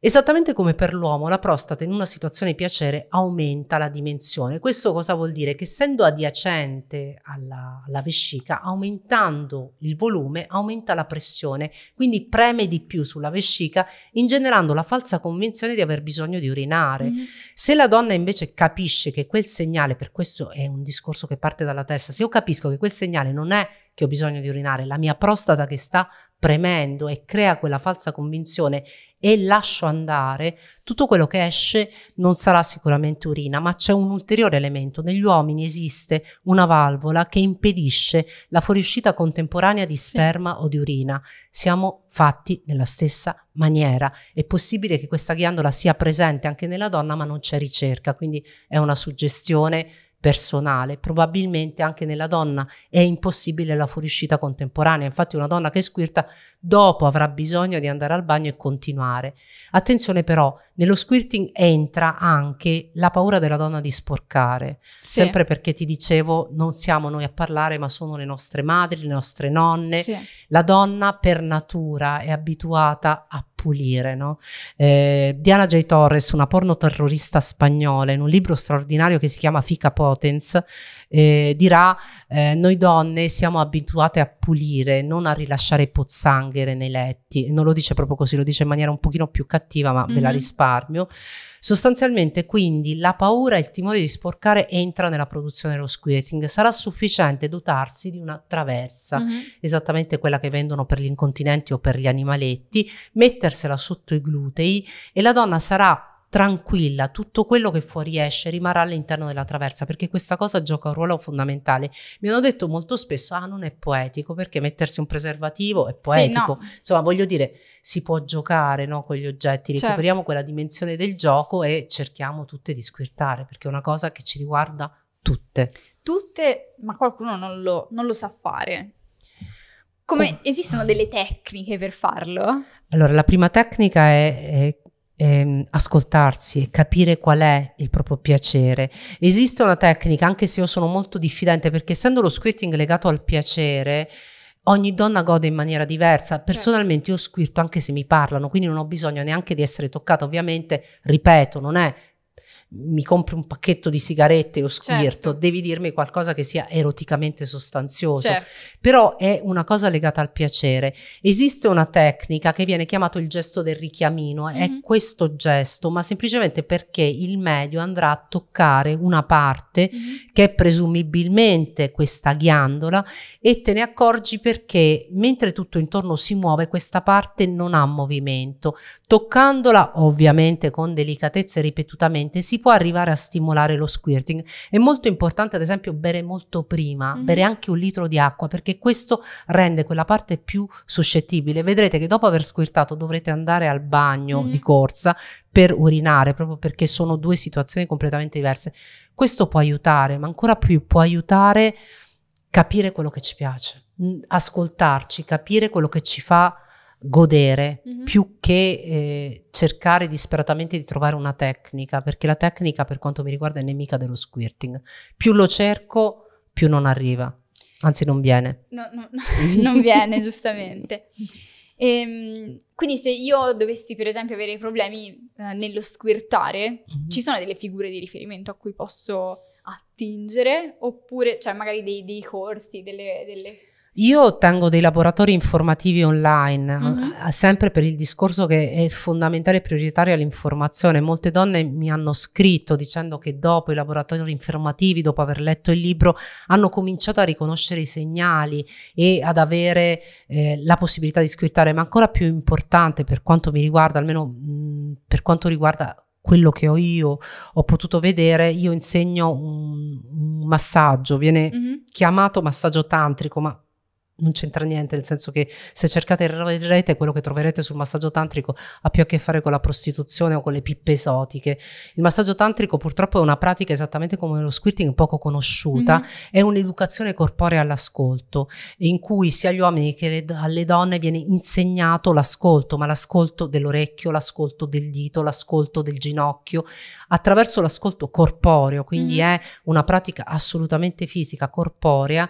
Esattamente come per l'uomo, la prostata in una situazione di piacere aumenta la dimensione. Questo cosa vuol dire? Che essendo adiacente alla, alla vescica, aumentando il volume, aumenta la pressione, quindi preme di più sulla vescica, ingenerando la falsa convinzione di aver bisogno di urinare. Mm-hmm. Se la donna invece capisce che quel segnale, per questo è un discorso che parte dalla testa, se io capisco che quel segnale non è che ho bisogno di urinare, la mia prostata che sta premendo e crea quella falsa convinzione e lascio andare, tutto quello che esce non sarà sicuramente urina, ma c'è un ulteriore elemento. Negli uomini esiste una valvola che impedisce la fuoriuscita contemporanea di sperma sì. o di urina. Siamo fatti nella stessa maniera. È possibile che questa ghiandola sia presente anche nella donna, ma non c'è ricerca, quindi è una suggestione personale. Probabilmente anche nella donna è impossibile la fuoriuscita contemporanea. Infatti una donna che squirta dopo avrà bisogno di andare al bagno e continuare. Attenzione però, nello squirting entra anche la paura della donna di sporcare, sì. sempre perché ti dicevo non siamo noi a parlare ma sono le nostre madri, le nostre nonne, sì. la donna per natura è abituata a pulire. No? Eh, Diana J. Torres, una porno terrorista spagnola, in un libro straordinario che si chiama Fica Potens, eh, dirà eh, noi donne siamo abituate a pulire, non a rilasciare pozzanghere nei letti. Non lo dice proprio così, lo dice in maniera un pochino più cattiva, ma mm-hmm. ve la mhm. risparmio. Sostanzialmente quindi la paura e il timore di sporcare entra nella produzione dello squirting. Sarà sufficiente dotarsi di una traversa, mm-hmm. esattamente quella che vendono per gli incontinenti o per gli animaletti, mettersela sotto i glutei e la donna sarà tranquilla, tutto quello che fuoriesce rimarrà all'interno della traversa perché questa cosa gioca un ruolo fondamentale. Mi hanno detto molto spesso, ah non è poetico perché mettersi un preservativo è poetico, sì, no. insomma voglio dire si può giocare no, con gli oggetti, certo. recuperiamo certo. quella dimensione del gioco e cerchiamo tutte di squirtare perché è una cosa che ci riguarda tutte. Tutte, ma qualcuno non lo, non lo sa fare, come, esistono delle tecniche per farlo? Allora, la prima tecnica è, è ehm, ascoltarsi e capire qual è il proprio piacere. Esiste una tecnica, anche se io sono molto diffidente, perché essendo lo squirting legato al piacere, ogni donna gode in maniera diversa. Certo. Personalmente certo. io squirto anche se mi parlano, quindi non ho bisogno neanche di essere toccata. Ovviamente, ripeto, non è mi compri un pacchetto di sigarette o squirto, certo. devi dirmi qualcosa che sia eroticamente sostanzioso. Certo. Però è una cosa legata al piacere. Esiste una tecnica che viene chiamata il gesto del richiamino, mm-hmm. è questo gesto, ma semplicemente perché il medio andrà a toccare una parte mm-hmm. che è presumibilmente questa ghiandola e te ne accorgi perché mentre tutto intorno si muove questa parte non ha movimento. Toccandola ovviamente con delicatezza e ripetutamente si può arrivare a stimolare lo squirting. È molto importante, ad esempio, bere molto prima, mm-hmm. bere anche un litro di acqua, perché questo rende quella parte più suscettibile. Vedrete che dopo aver squirtato dovrete andare al bagno mm-hmm. di corsa per urinare, proprio perché sono due situazioni completamente diverse. Questo può aiutare, ma ancora più può aiutare capire quello che ci piace, ascoltarci, capire quello che ci fa godere mm-hmm. più che eh, cercare disperatamente di trovare una tecnica, perché la tecnica per quanto mi riguarda è nemica dello squirting. Più lo cerco, più non arriva, anzi non viene. No, no, no non viene giustamente. E, ehm, quindi se io dovessi per esempio avere problemi eh, nello squirtare, mm-hmm. ci sono delle figure di riferimento a cui posso attingere oppure cioè magari dei, dei corsi, delle, delle, io tengo dei laboratori informativi online, mm-hmm. sempre per il discorso che è fondamentale e prioritaria l'informazione. Molte donne mi hanno scritto dicendo che dopo i laboratori informativi, dopo aver letto il libro, hanno cominciato a riconoscere i segnali e ad avere eh, la possibilità di scrittare, ma ancora più importante per quanto mi riguarda, almeno mh, mm, per quanto riguarda quello che ho io ho potuto vedere, io insegno un, un massaggio, viene mm-hmm. chiamato massaggio tantrico, ma non c'entra niente, nel senso che se cercate il rete, quello che troverete sul massaggio tantrico ha più a che fare con la prostituzione o con le pippe esotiche. Il massaggio tantrico purtroppo è una pratica esattamente come lo squirting poco conosciuta, mm-hmm. è un'educazione corporea all'ascolto, in cui sia agli uomini che le, alle donne viene insegnato l'ascolto, ma l'ascolto dell'orecchio, l'ascolto del dito, l'ascolto del ginocchio, attraverso l'ascolto corporeo, quindi mm-hmm. è una pratica assolutamente fisica, corporea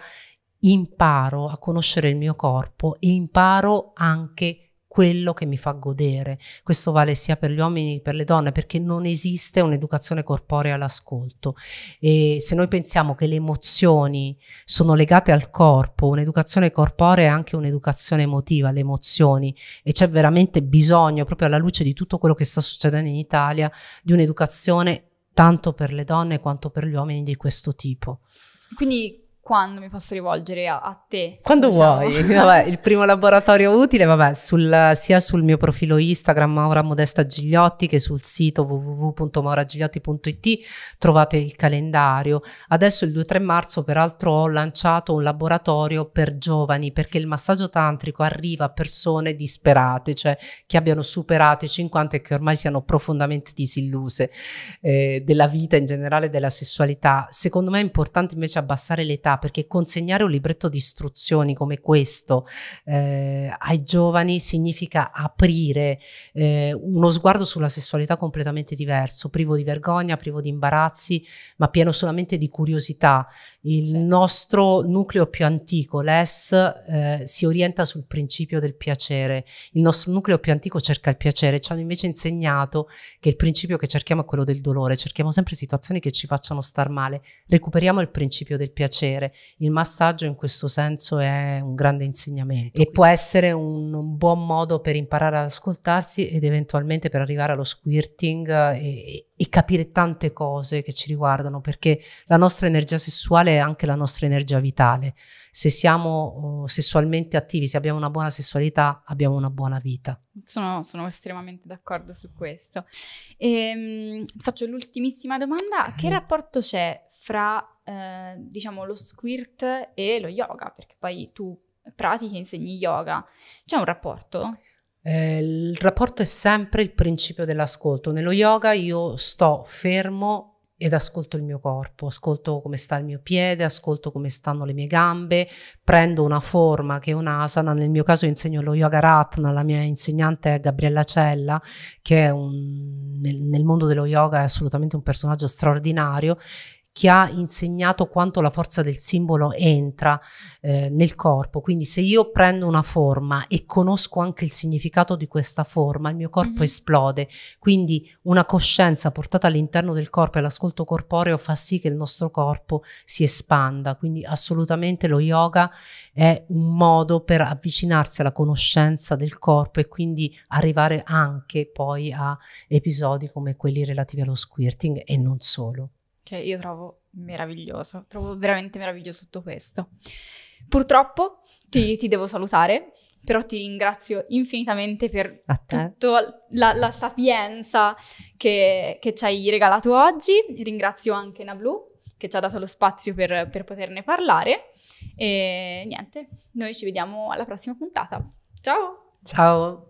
imparo a conoscere il mio corpo e imparo anche quello che mi fa godere. Questo vale sia per gli uomini che per le donne, perché non esiste un'educazione corporea all'ascolto. E se noi pensiamo che le emozioni sono legate al corpo, un'educazione corporea è anche un'educazione emotiva, le emozioni, e c'è veramente bisogno, proprio alla luce di tutto quello che sta succedendo in Italia, di un'educazione tanto per le donne quanto per gli uomini di questo tipo. Quindi quando mi posso rivolgere a, a te? Quando diciamo. vuoi. Vabbè, il primo laboratorio utile, vabbè, sul, sia sul mio profilo Instagram Maura Modesta Gigliotti che sul sito www.mauragigliotti.it trovate il calendario. Adesso il 2-3 marzo peraltro ho lanciato un laboratorio per giovani perché il massaggio tantrico arriva a persone disperate, cioè che abbiano superato i 50 e che ormai siano profondamente disilluse eh, della vita in generale, della sessualità. Secondo me è importante invece abbassare l'età perché consegnare un libretto di istruzioni come questo eh, ai giovani significa aprire eh, uno sguardo sulla sessualità completamente diverso, privo di vergogna, privo di imbarazzi, ma pieno solamente di curiosità. Il sì. nostro nucleo più antico, l'ES, eh, si orienta sul principio del piacere. Il nostro nucleo più antico cerca il piacere, ci hanno invece insegnato che il principio che cerchiamo è quello del dolore, cerchiamo sempre situazioni che ci facciano star male, recuperiamo il principio del piacere il massaggio in questo senso è un grande insegnamento ecco. e può essere un, un, buon modo per imparare ad ascoltarsi ed eventualmente per arrivare allo squirting e, e capire tante cose che ci riguardano perché la nostra energia sessuale è anche la nostra energia vitale. Se siamo oh, sessualmente attivi, se abbiamo una buona sessualità, abbiamo una buona vita. Sono, sono estremamente d'accordo su questo. E, ehm, faccio l'ultimissima domanda. Okay. Che rapporto c'è fra eh, diciamo lo squirt e lo yoga, perché poi tu pratichi e insegni yoga. C'è un rapporto? Eh, il rapporto è sempre il principio dell'ascolto. Nello yoga io sto fermo ed ascolto il mio corpo, ascolto come sta il mio piede, ascolto come stanno le mie gambe, prendo una forma che è un'asana, nel mio caso insegno lo yoga ratna, la mia insegnante è Gabriella Cella, che un, nel, nel mondo dello yoga è assolutamente un personaggio straordinario che ha insegnato quanto la forza del simbolo entra eh, nel corpo. Quindi se io prendo una forma e conosco anche il significato di questa forma, il mio corpo mm-hmm. esplode. Quindi una coscienza portata all'interno del corpo e l'ascolto corporeo fa sì che il nostro corpo si espanda. Quindi assolutamente lo yoga è un modo per avvicinarsi alla conoscenza del corpo e quindi arrivare anche poi a episodi come quelli relativi allo squirting e non solo che io trovo meraviglioso, trovo veramente meraviglioso tutto questo. Purtroppo ti, ti devo salutare, però ti ringrazio infinitamente per tutta la, la, sapienza che, che, ci hai regalato oggi, ringrazio anche Nablu che ci ha dato lo spazio per, per poterne parlare e niente, noi ci vediamo alla prossima puntata. Ciao! Ciao!